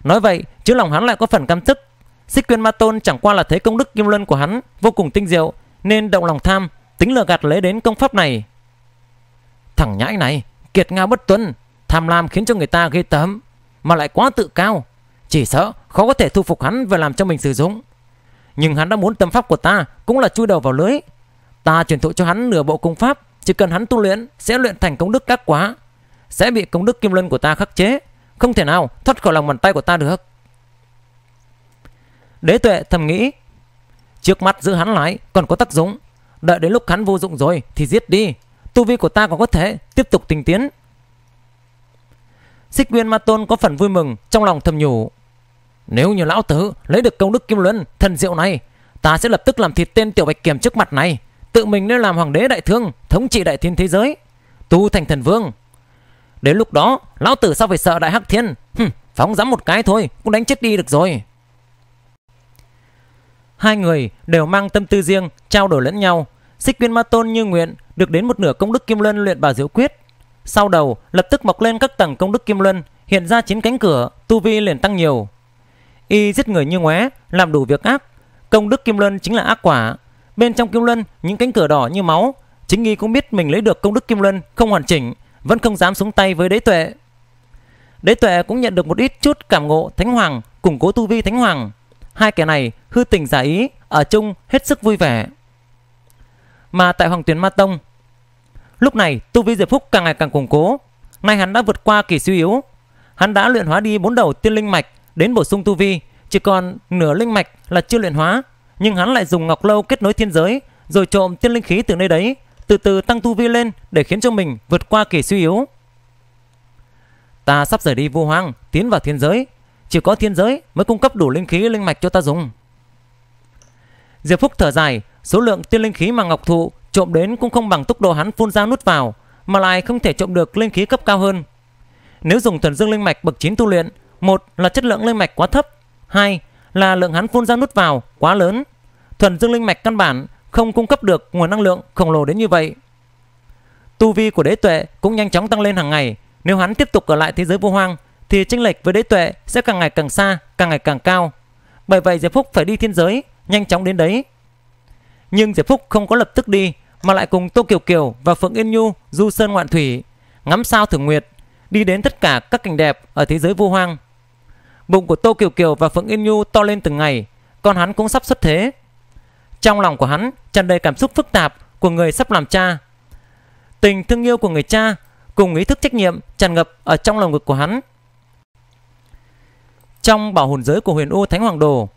Nói vậy chứ lòng hắn lại có phần căm thức Xích quyên Ma Tôn chẳng qua là thấy công đức kim luân của hắn Vô cùng tinh diệu Nên động lòng tham Tính lừa gạt lấy đến công pháp này Thằng nhãi này Kiệt ngao bất tuân Tham lam khiến cho người ta ghê tấm mà lại quá tự cao. Chỉ sợ khó có thể thu phục hắn và làm cho mình sử dụng. Nhưng hắn đã muốn tâm pháp của ta cũng là chui đầu vào lưới. Ta truyền thụ cho hắn nửa bộ công pháp, chỉ cần hắn tu luyện sẽ luyện thành công đức các quá, sẽ bị công đức kim luân của ta khắc chế, không thể nào thoát khỏi lòng bàn tay của ta được. Đế tuệ thầm nghĩ, trước mắt giữ hắn lại còn có tác dụng, đợi đến lúc hắn vô dụng rồi thì giết đi, tu vi của ta còn có thể tiếp tục tình tiến. Xích Nguyên Ma Tôn có phần vui mừng Trong lòng thầm nhủ Nếu như lão tử lấy được công đức kim luân Thần diệu này Ta sẽ lập tức làm thịt tên tiểu bạch kiểm trước mặt này Tự mình nên làm hoàng đế đại thương Thống trị đại thiên thế giới Tu thành thần vương Đến lúc đó lão tử sao phải sợ đại hắc thiên Hừm, Phóng dám một cái thôi Cũng đánh chết đi được rồi Hai người đều mang tâm tư riêng Trao đổi lẫn nhau Xích Nguyên Ma Tôn như nguyện Được đến một nửa công đức kim luân luyện bà diệu quyết sau đầu lập tức mọc lên các tầng công đức kim luân, hiện ra chín cánh cửa, tu vi liền tăng nhiều. Y giết người như ngoé, làm đủ việc ác, công đức kim luân chính là ác quả. Bên trong kim luân, những cánh cửa đỏ như máu, chính y cũng biết mình lấy được công đức kim luân không hoàn chỉnh, vẫn không dám xuống tay với đế tuệ. Đế tuệ cũng nhận được một ít chút cảm ngộ thánh hoàng, củng cố tu vi thánh hoàng. Hai kẻ này hư tình giả ý, ở chung hết sức vui vẻ. Mà tại Hoàng Tuyền Ma Tông, Lúc này, tu vi Diệp Phúc càng ngày càng củng cố. Nay hắn đã vượt qua kỳ suy yếu. Hắn đã luyện hóa đi bốn đầu tiên linh mạch đến bổ sung tu vi, chỉ còn nửa linh mạch là chưa luyện hóa, nhưng hắn lại dùng Ngọc Lâu kết nối thiên giới, rồi trộm tiên linh khí từ nơi đấy, từ từ tăng tu vi lên để khiến cho mình vượt qua kỳ suy yếu. Ta sắp rời đi vô hoang, tiến vào thiên giới, chỉ có thiên giới mới cung cấp đủ linh khí linh mạch cho ta dùng. Diệp Phúc thở dài, số lượng tiên linh khí mà Ngọc Thụ Trộm đến cũng không bằng tốc độ hắn phun ra nút vào Mà lại không thể trộm được linh khí cấp cao hơn Nếu dùng thuần dương linh mạch bậc 9 tu luyện Một là chất lượng linh mạch quá thấp Hai là lượng hắn phun ra nút vào quá lớn Thuần dương linh mạch căn bản không cung cấp được nguồn năng lượng khổng lồ đến như vậy Tu vi của đế tuệ cũng nhanh chóng tăng lên hàng ngày Nếu hắn tiếp tục ở lại thế giới vô hoang Thì chênh lệch với đế tuệ sẽ càng ngày càng xa, càng ngày càng cao Bởi vậy Diệp Phúc phải đi thiên giới, nhanh chóng đến đấy Nhưng Diệp Phúc không có lập tức đi mà lại cùng Tô Kiều Kiều và Phượng Yên Nhu du sơn ngoạn thủy, ngắm sao thử nguyệt, đi đến tất cả các cảnh đẹp ở thế giới vô hoang. Bụng của Tô Kiều Kiều và Phượng Yên Nhu to lên từng ngày, con hắn cũng sắp xuất thế. Trong lòng của hắn tràn đầy cảm xúc phức tạp của người sắp làm cha. Tình thương yêu của người cha cùng ý thức trách nhiệm tràn ngập ở trong lòng ngực của hắn. Trong bảo hồn giới của huyền u Thánh Hoàng Đồ,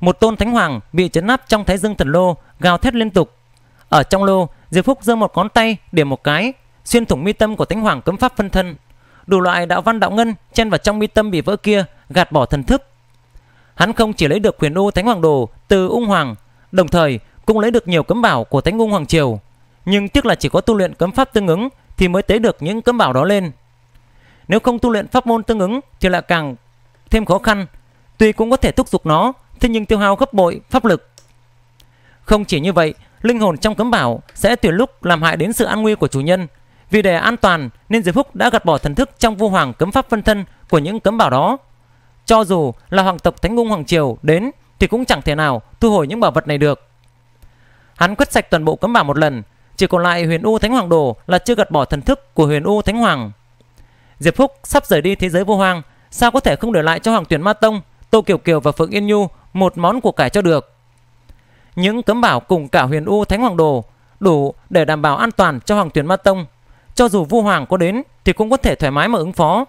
một tôn Thánh Hoàng bị chấn áp trong Thái Dương Thần Lô gào thét liên tục ở trong lô, Diệp Phúc giơ một ngón tay điểm một cái, xuyên thủng mi tâm của Thánh Hoàng cấm pháp phân thân. Đủ loại đạo văn đạo ngân chen vào trong mi tâm bị vỡ kia, gạt bỏ thần thức. Hắn không chỉ lấy được quyền ô Thánh Hoàng Đồ từ Ung Hoàng, đồng thời cũng lấy được nhiều cấm bảo của Thánh Ung Hoàng Triều. Nhưng tiếc là chỉ có tu luyện cấm pháp tương ứng thì mới tế được những cấm bảo đó lên. Nếu không tu luyện pháp môn tương ứng thì lại càng thêm khó khăn. Tuy cũng có thể thúc giục nó, thế nhưng tiêu hao gấp bội pháp lực. Không chỉ như vậy, linh hồn trong cấm bảo sẽ tuyển lúc làm hại đến sự an nguy của chủ nhân. Vì để an toàn nên Diệp Phúc đã gạt bỏ thần thức trong vô hoàng cấm pháp phân thân của những cấm bảo đó. Cho dù là hoàng tộc Thánh Ngung Hoàng Triều đến thì cũng chẳng thể nào thu hồi những bảo vật này được. Hắn quét sạch toàn bộ cấm bảo một lần, chỉ còn lại Huyền U Thánh Hoàng Đồ là chưa gạt bỏ thần thức của Huyền U Thánh Hoàng. Diệp Phúc sắp rời đi thế giới vô hoàng, sao có thể không để lại cho Hoàng Tuyển Ma Tông, Tô Kiều Kiều và Phượng Yên Nhu một món của cải cho được. Những cấm bảo cùng cả huyền u thánh hoàng đồ đủ để đảm bảo an toàn cho hoàng tuyển ma tông. Cho dù vu hoàng có đến thì cũng có thể thoải mái mà ứng phó.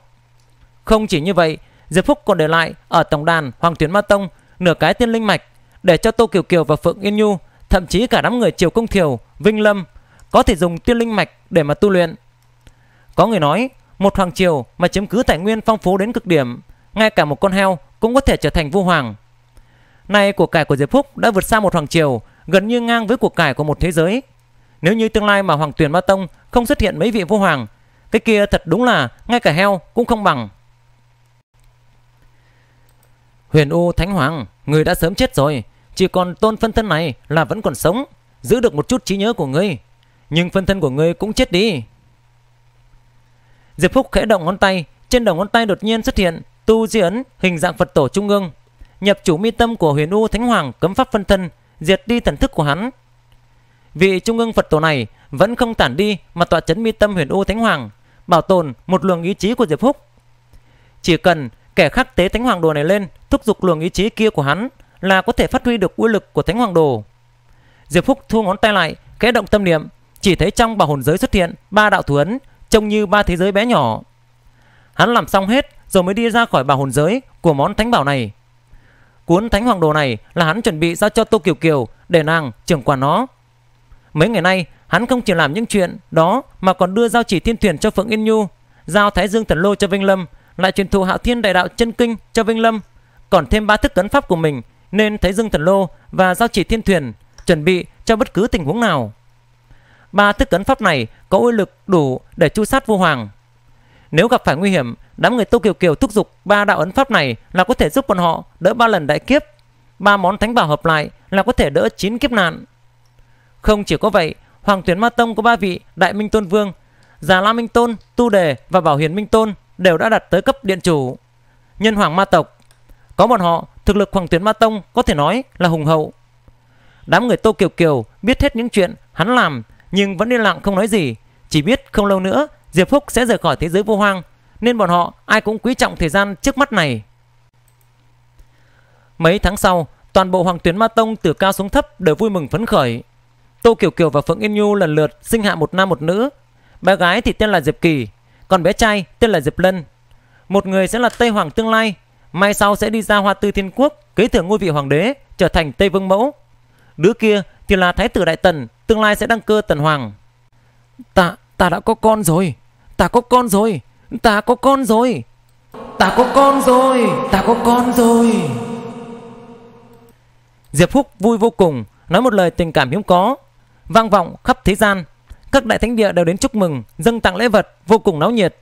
Không chỉ như vậy, Diệp Phúc còn để lại ở tổng đàn hoàng tuyển ma tông nửa cái tiên linh mạch để cho Tô Kiều Kiều và Phượng Yên Nhu, thậm chí cả đám người triều công thiều, Vinh Lâm có thể dùng tiên linh mạch để mà tu luyện. Có người nói, một hoàng triều mà chiếm cứ tài nguyên phong phú đến cực điểm, ngay cả một con heo cũng có thể trở thành vu hoàng này của cải của Diệp Phúc đã vượt xa một hoàng triều, gần như ngang với cuộc cải của một thế giới. Nếu như tương lai mà hoàng tuyển Ma Tông không xuất hiện mấy vị vô hoàng, cái kia thật đúng là ngay cả heo cũng không bằng. Huyền U Thánh Hoàng, người đã sớm chết rồi, chỉ còn tôn phân thân này là vẫn còn sống, giữ được một chút trí nhớ của ngươi. Nhưng phân thân của ngươi cũng chết đi. Diệp Phúc khẽ động ngón tay, trên đầu ngón tay đột nhiên xuất hiện tu di ấn hình dạng Phật tổ trung ương nhập chủ mi tâm của huyền u thánh hoàng cấm pháp phân thân diệt đi thần thức của hắn vị trung ương phật tổ này vẫn không tản đi mà tọa chấn mi tâm huyền u thánh hoàng bảo tồn một luồng ý chí của diệp phúc chỉ cần kẻ khắc tế thánh hoàng đồ này lên thúc giục luồng ý chí kia của hắn là có thể phát huy được uy lực của thánh hoàng đồ diệp phúc thu ngón tay lại kẽ động tâm niệm chỉ thấy trong bảo hồn giới xuất hiện ba đạo thủ ấn trông như ba thế giới bé nhỏ hắn làm xong hết rồi mới đi ra khỏi bảo hồn giới của món thánh bảo này Cuốn thánh hoàng đồ này là hắn chuẩn bị giao cho Tô Kiều Kiều để nàng trưởng quản nó. Mấy ngày nay, hắn không chỉ làm những chuyện đó mà còn đưa giao chỉ thiên thuyền cho Phượng Yên Nhu, giao Thái Dương Thần Lô cho Vinh Lâm, lại truyền thụ Hạo Thiên Đại Đạo Chân Kinh cho Vinh Lâm, còn thêm ba thức tấn pháp của mình nên Thái Dương Thần Lô và giao chỉ thiên thuyền chuẩn bị cho bất cứ tình huống nào. Ba thức cấn pháp này có uy lực đủ để chu sát vô hoàng. Nếu gặp phải nguy hiểm, đám người Tô Kiều Kiều thúc giục ba đạo ấn pháp này là có thể giúp bọn họ đỡ ba lần đại kiếp. Ba món thánh bảo hợp lại là có thể đỡ chín kiếp nạn. Không chỉ có vậy, Hoàng Tuyến Ma Tông có ba vị Đại Minh Tôn Vương, Già La Minh Tôn, Tu Đề và Bảo Hiền Minh Tôn đều đã đặt tới cấp điện chủ. Nhân Hoàng Ma Tộc, có bọn họ, thực lực Hoàng Tuyến Ma Tông có thể nói là hùng hậu. Đám người Tô Kiều Kiều biết hết những chuyện hắn làm nhưng vẫn yên lặng không nói gì, chỉ biết không lâu nữa Diệp Phúc sẽ rời khỏi thế giới vô hoang nên bọn họ ai cũng quý trọng thời gian trước mắt này. Mấy tháng sau, toàn bộ Hoàng Tuyến Ma Tông từ cao xuống thấp đều vui mừng phấn khởi. Tô Kiều Kiều và Phượng Yên Nhu lần lượt sinh hạ một nam một nữ. Bé gái thì tên là Diệp Kỳ, còn bé trai tên là Diệp Lân. Một người sẽ là Tây Hoàng tương lai, mai sau sẽ đi ra Hoa Tư Thiên Quốc, kế thừa ngôi vị hoàng đế, trở thành Tây Vương Mẫu. Đứa kia thì là Thái tử Đại Tần, tương lai sẽ đăng cơ Tần Hoàng. Ta, ta đã có con rồi ta có con rồi ta có con rồi ta có con rồi ta có con rồi diệp phúc vui vô cùng nói một lời tình cảm hiếm có vang vọng khắp thế gian các đại thánh địa đều đến chúc mừng dâng tặng lễ vật vô cùng náo nhiệt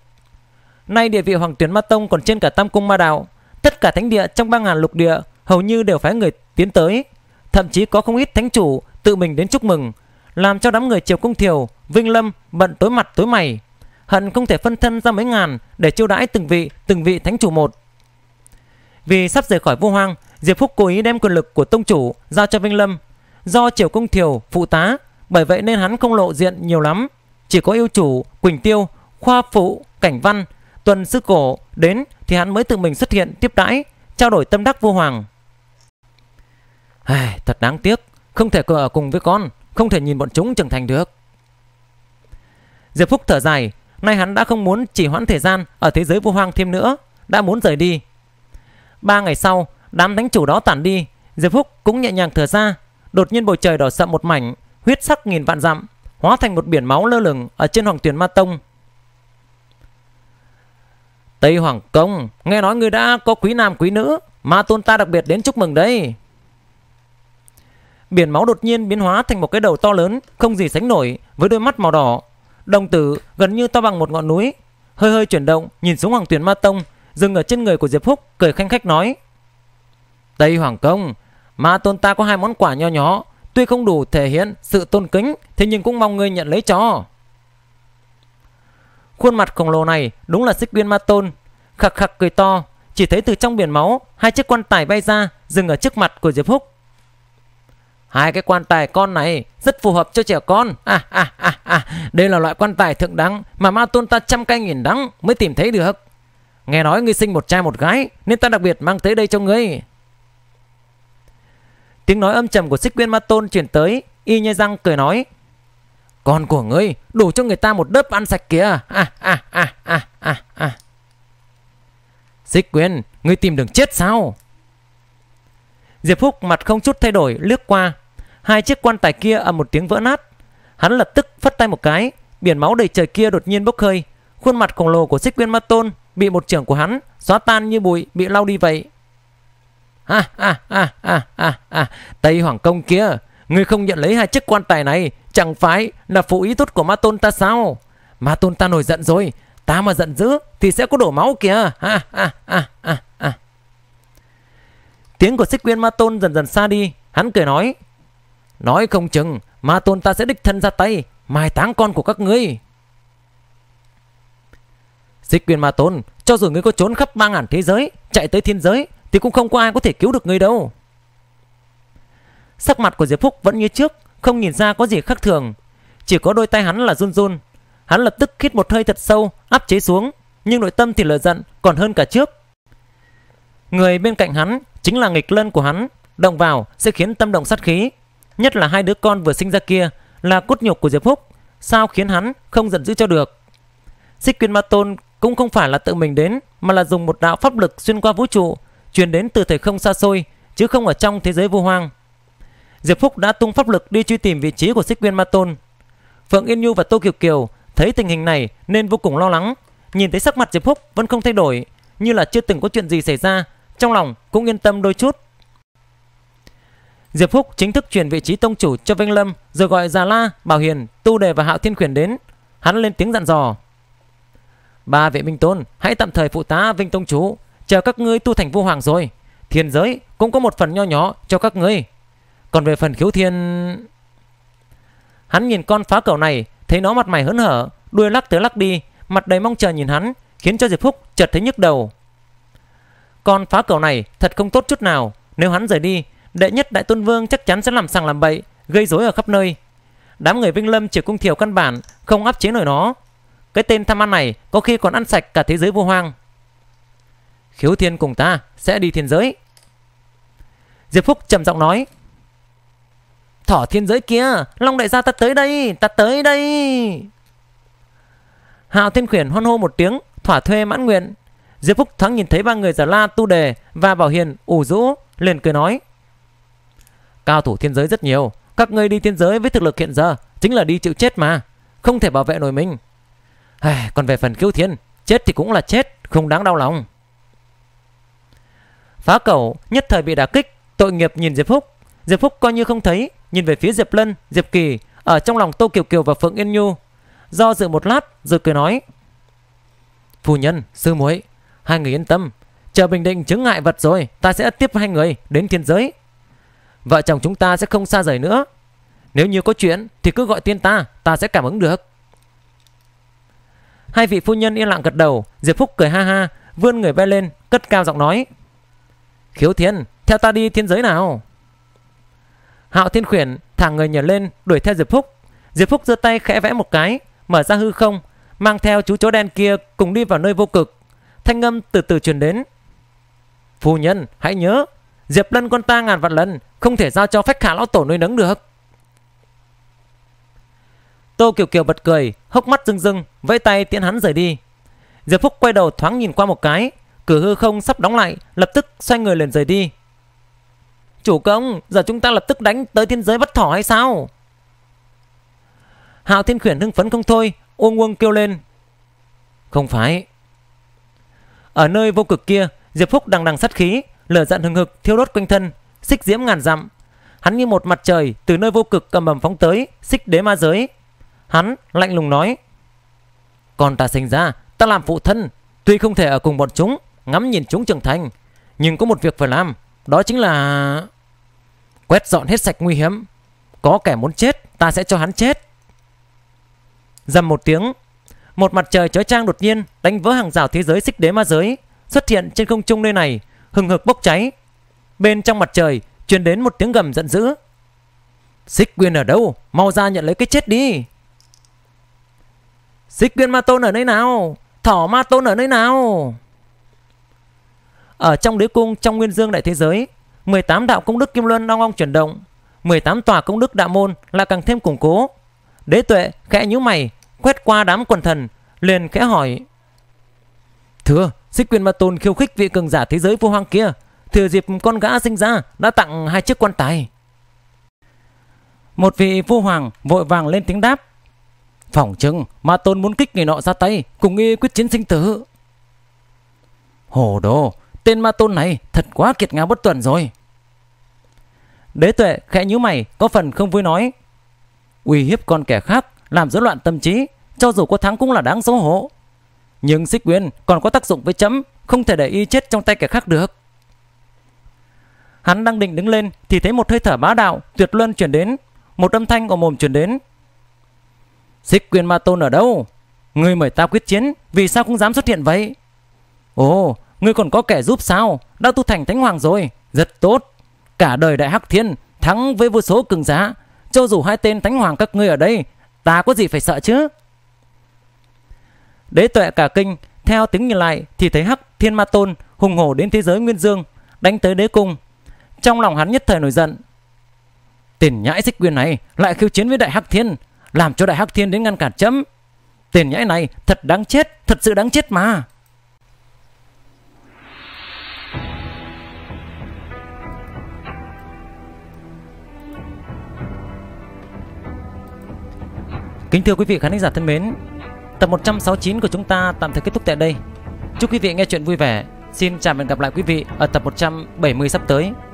nay địa vị hoàng tuyến ma tông còn trên cả tam cung ma đạo tất cả thánh địa trong ba ngàn lục địa hầu như đều phái người tiến tới thậm chí có không ít thánh chủ tự mình đến chúc mừng làm cho đám người triều cung thiều vinh lâm bận tối mặt tối mày hận không thể phân thân ra mấy ngàn để chiêu đãi từng vị, từng vị thánh chủ một. Vì sắp rời khỏi vô hoang, Diệp Phúc cố ý đem quyền lực của tông chủ giao cho Vinh Lâm. Do triều công thiều, phụ tá, bởi vậy nên hắn không lộ diện nhiều lắm. Chỉ có yêu chủ, Quỳnh Tiêu, Khoa Phụ, Cảnh Văn, Tuần Sư Cổ đến thì hắn mới tự mình xuất hiện tiếp đãi, trao đổi tâm đắc vô hoàng. Ai, thật đáng tiếc, không thể ở cùng với con, không thể nhìn bọn chúng trưởng thành được. Diệp Phúc thở dài, Nay hắn đã không muốn chỉ hoãn thời gian ở thế giới vô hoang thêm nữa, đã muốn rời đi. Ba ngày sau, đám thánh chủ đó tản đi, Diệp Phúc cũng nhẹ nhàng thở ra. Đột nhiên bầu trời đỏ sậm một mảnh, huyết sắc nghìn vạn dặm, hóa thành một biển máu lơ lửng ở trên hoàng tuyển ma tông. Tây Hoàng Công, nghe nói người đã có quý nam quý nữ, ma tôn ta đặc biệt đến chúc mừng đấy. Biển máu đột nhiên biến hóa thành một cái đầu to lớn, không gì sánh nổi, với đôi mắt màu đỏ, Đồng tử gần như to bằng một ngọn núi, hơi hơi chuyển động, nhìn xuống Hoàng Tuyển Ma Tông, dừng ở trên người của Diệp Phúc, cười khanh khách nói: "Tây Hoàng công, Ma Tôn ta có hai món quà nho nhỏ, tuy không đủ thể hiện sự tôn kính, thế nhưng cũng mong ngươi nhận lấy cho." Khuôn mặt khổng lồ này đúng là Xích Viên Ma Tôn, khặc khặc cười to, chỉ thấy từ trong biển máu hai chiếc quan tài bay ra, dừng ở trước mặt của Diệp Phúc. Hai cái quan tài con này rất phù hợp cho trẻ con. À, à, à, à, đây là loại quan tài thượng đẳng mà ma tôn ta trăm cây nghìn đắng mới tìm thấy được. Nghe nói ngươi sinh một trai một gái nên ta đặc biệt mang tới đây cho ngươi. Tiếng nói âm trầm của xích Quyên ma tôn chuyển tới, y nhai răng cười nói. Con của ngươi đủ cho người ta một đớp ăn sạch kìa. À, à, à, à, à, à. Xích quyên, ngươi tìm đường chết sao? Diệp Phúc mặt không chút thay đổi lướt qua Hai chiếc quan tài kia ầm một tiếng vỡ nát. Hắn lập tức phất tay một cái, biển máu đầy trời kia đột nhiên bốc hơi. Khuôn mặt khổng lồ của Xích Quyên Ma Tôn bị một trưởng của hắn xóa tan như bụi bị lau đi vậy. À, à, à, à, à, à, Tây Hoàng Công kia, người không nhận lấy hai chiếc quan tài này, chẳng phải là phụ ý tốt của Ma Tôn ta sao? Ma Tôn ta nổi giận rồi, ta mà giận dữ thì sẽ có đổ máu kìa. À, à, à, à, à. Tiếng của Xích Quyên Ma Tôn dần dần xa đi, hắn cười nói, Nói không chừng Ma tôn ta sẽ đích thân ra tay Mai táng con của các ngươi dịch quyền ma tôn Cho dù ngươi có trốn khắp ba ngàn thế giới Chạy tới thiên giới Thì cũng không có ai có thể cứu được ngươi đâu Sắc mặt của Diệp Phúc vẫn như trước Không nhìn ra có gì khác thường Chỉ có đôi tay hắn là run run Hắn lập tức khít một hơi thật sâu Áp chế xuống Nhưng nội tâm thì lờ giận còn hơn cả trước Người bên cạnh hắn Chính là nghịch lân của hắn Động vào sẽ khiến tâm động sát khí Nhất là hai đứa con vừa sinh ra kia Là cốt nhục của Diệp Húc Sao khiến hắn không giận dữ cho được Xích Quyên Ma Tôn cũng không phải là tự mình đến Mà là dùng một đạo pháp lực xuyên qua vũ trụ Truyền đến từ thời không xa xôi Chứ không ở trong thế giới vô hoang Diệp Phúc đã tung pháp lực đi truy tìm vị trí của Xích Quyên Ma Tôn Phượng Yên Nhu và Tô Kiều Kiều Thấy tình hình này nên vô cùng lo lắng Nhìn thấy sắc mặt Diệp Phúc vẫn không thay đổi Như là chưa từng có chuyện gì xảy ra Trong lòng cũng yên tâm đôi chút Diệp Phúc chính thức chuyển vị trí tông chủ cho Vinh Lâm rồi gọi Già La, Bảo Hiền, Tu Đề và Hạo Thiên Quyền đến. Hắn lên tiếng dặn dò. Ba vị Minh Tôn hãy tạm thời phụ tá Vinh Tông Chủ chờ các ngươi tu thành vua hoàng rồi. Thiên giới cũng có một phần nho nhỏ cho các ngươi. Còn về phần khiếu thiên... Hắn nhìn con phá cầu này thấy nó mặt mày hớn hở đuôi lắc tới lắc đi mặt đầy mong chờ nhìn hắn khiến cho Diệp Phúc chợt thấy nhức đầu. Con phá cầu này thật không tốt chút nào nếu hắn rời đi đệ nhất đại tôn vương chắc chắn sẽ làm sằng làm bậy, gây rối ở khắp nơi. Đám người Vinh Lâm chỉ cung thiểu căn bản không áp chế nổi nó. Cái tên tham ăn này có khi còn ăn sạch cả thế giới vô hoang. Khiếu Thiên cùng ta sẽ đi thiên giới. Diệp Phúc trầm giọng nói. Thỏ thiên giới kia, Long đại gia ta tới đây, ta tới đây. Hạo Thiên Khuyển hoan hô một tiếng, thỏa thuê mãn nguyện. Diệp Phúc thoáng nhìn thấy ba người giả la tu đề và bảo hiền ủ rũ, liền cười nói. Cao thủ thiên giới rất nhiều Các ngươi đi thiên giới với thực lực hiện giờ Chính là đi chịu chết mà Không thể bảo vệ nổi mình à, Còn về phần cứu thiên Chết thì cũng là chết Không đáng đau lòng Phá cẩu nhất thời bị đả kích Tội nghiệp nhìn Diệp Phúc Diệp Phúc coi như không thấy Nhìn về phía Diệp Lân, Diệp Kỳ Ở trong lòng Tô Kiều Kiều và Phượng Yên Nhu Do dự một lát rồi cười nói Phu nhân, sư muội Hai người yên tâm Chờ bình định chứng ngại vật rồi Ta sẽ tiếp hai người đến thiên giới Vợ chồng chúng ta sẽ không xa rời nữa Nếu như có chuyện thì cứ gọi tiên ta Ta sẽ cảm ứng được Hai vị phu nhân yên lặng gật đầu Diệp Phúc cười ha ha Vươn người bay lên cất cao giọng nói Khiếu thiên theo ta đi thiên giới nào Hạo thiên khuyển thẳng người nhảy lên đuổi theo Diệp Phúc Diệp Phúc giơ tay khẽ vẽ một cái Mở ra hư không Mang theo chú chó đen kia cùng đi vào nơi vô cực Thanh âm từ từ truyền đến Phu nhân hãy nhớ Diệp Lân con ta ngàn vạn lần Không thể giao cho phách khả lão tổ nuôi nấng được Tô Kiều Kiều bật cười Hốc mắt rưng rưng Vẫy tay tiễn hắn rời đi Diệp Phúc quay đầu thoáng nhìn qua một cái Cửa hư không sắp đóng lại Lập tức xoay người liền rời đi Chủ công Giờ chúng ta lập tức đánh tới thiên giới bắt thỏ hay sao Hào Thiên Khuyển hưng phấn không thôi Uông uông kêu lên Không phải Ở nơi vô cực kia Diệp Phúc đằng đằng sát khí lửa giận hừng hực thiêu đốt quanh thân, xích diễm ngàn dặm. Hắn như một mặt trời từ nơi vô cực cầm bầm phóng tới, xích đế ma giới. Hắn lạnh lùng nói: "Còn ta sinh ra, ta làm phụ thân, tuy không thể ở cùng bọn chúng, ngắm nhìn chúng trưởng thành, nhưng có một việc phải làm, đó chính là quét dọn hết sạch nguy hiểm. Có kẻ muốn chết, ta sẽ cho hắn chết." Dầm một tiếng, một mặt trời chói chang đột nhiên đánh vỡ hàng rào thế giới xích đế ma giới, xuất hiện trên không trung nơi này hừng hực bốc cháy. Bên trong mặt trời truyền đến một tiếng gầm giận dữ. Xích Quyên ở đâu? Mau ra nhận lấy cái chết đi. Xích Quyên Ma Tôn ở nơi nào? Thỏ Ma Tôn ở nơi nào? Ở trong đế cung trong nguyên dương đại thế giới, 18 đạo công đức kim luân long ong chuyển động, 18 tòa công đức đạo môn là càng thêm củng cố. Đế tuệ khẽ nhíu mày, quét qua đám quần thần, liền khẽ hỏi. Thưa, Xích quyền ma tôn khiêu khích vị cường giả thế giới vô hoang kia Thừa dịp con gã sinh ra Đã tặng hai chiếc quan tài Một vị vua hoàng vội vàng lên tiếng đáp Phỏng chừng ma tôn muốn kích người nọ ra tay Cùng y quyết chiến sinh tử Hồ đồ Tên ma tôn này thật quá kiệt ngạo bất tuần rồi Đế tuệ khẽ nhíu mày Có phần không vui nói Uy hiếp con kẻ khác Làm rối loạn tâm trí Cho dù có thắng cũng là đáng xấu hổ nhưng xích quyền còn có tác dụng với chấm Không thể để y chết trong tay kẻ khác được Hắn đang định đứng lên Thì thấy một hơi thở bá đạo tuyệt luân chuyển đến Một âm thanh ở mồm chuyển đến Xích quyền ma tôn ở đâu Người mời ta quyết chiến Vì sao không dám xuất hiện vậy Ồ Ngươi còn có kẻ giúp sao Đã tu thành thánh hoàng rồi Rất tốt Cả đời đại hắc thiên Thắng với vô số cường giá Cho dù hai tên thánh hoàng các ngươi ở đây Ta có gì phải sợ chứ Đế tuệ cả kinh, theo tiếng nhìn lại thì thấy Hắc Thiên Ma Tôn hùng hổ đến thế giới Nguyên Dương, đánh tới đế cung. Trong lòng hắn nhất thời nổi giận. Tiền nhãi xích quyền này lại khiêu chiến với Đại Hắc Thiên, làm cho Đại Hắc Thiên đến ngăn cản chấm. Tiền nhãi này thật đáng chết, thật sự đáng chết mà. Kính thưa quý vị khán giả thân mến, Tập 169 của chúng ta tạm thời kết thúc tại đây. Chúc quý vị nghe chuyện vui vẻ. Xin chào và hẹn gặp lại quý vị ở tập 170 sắp tới.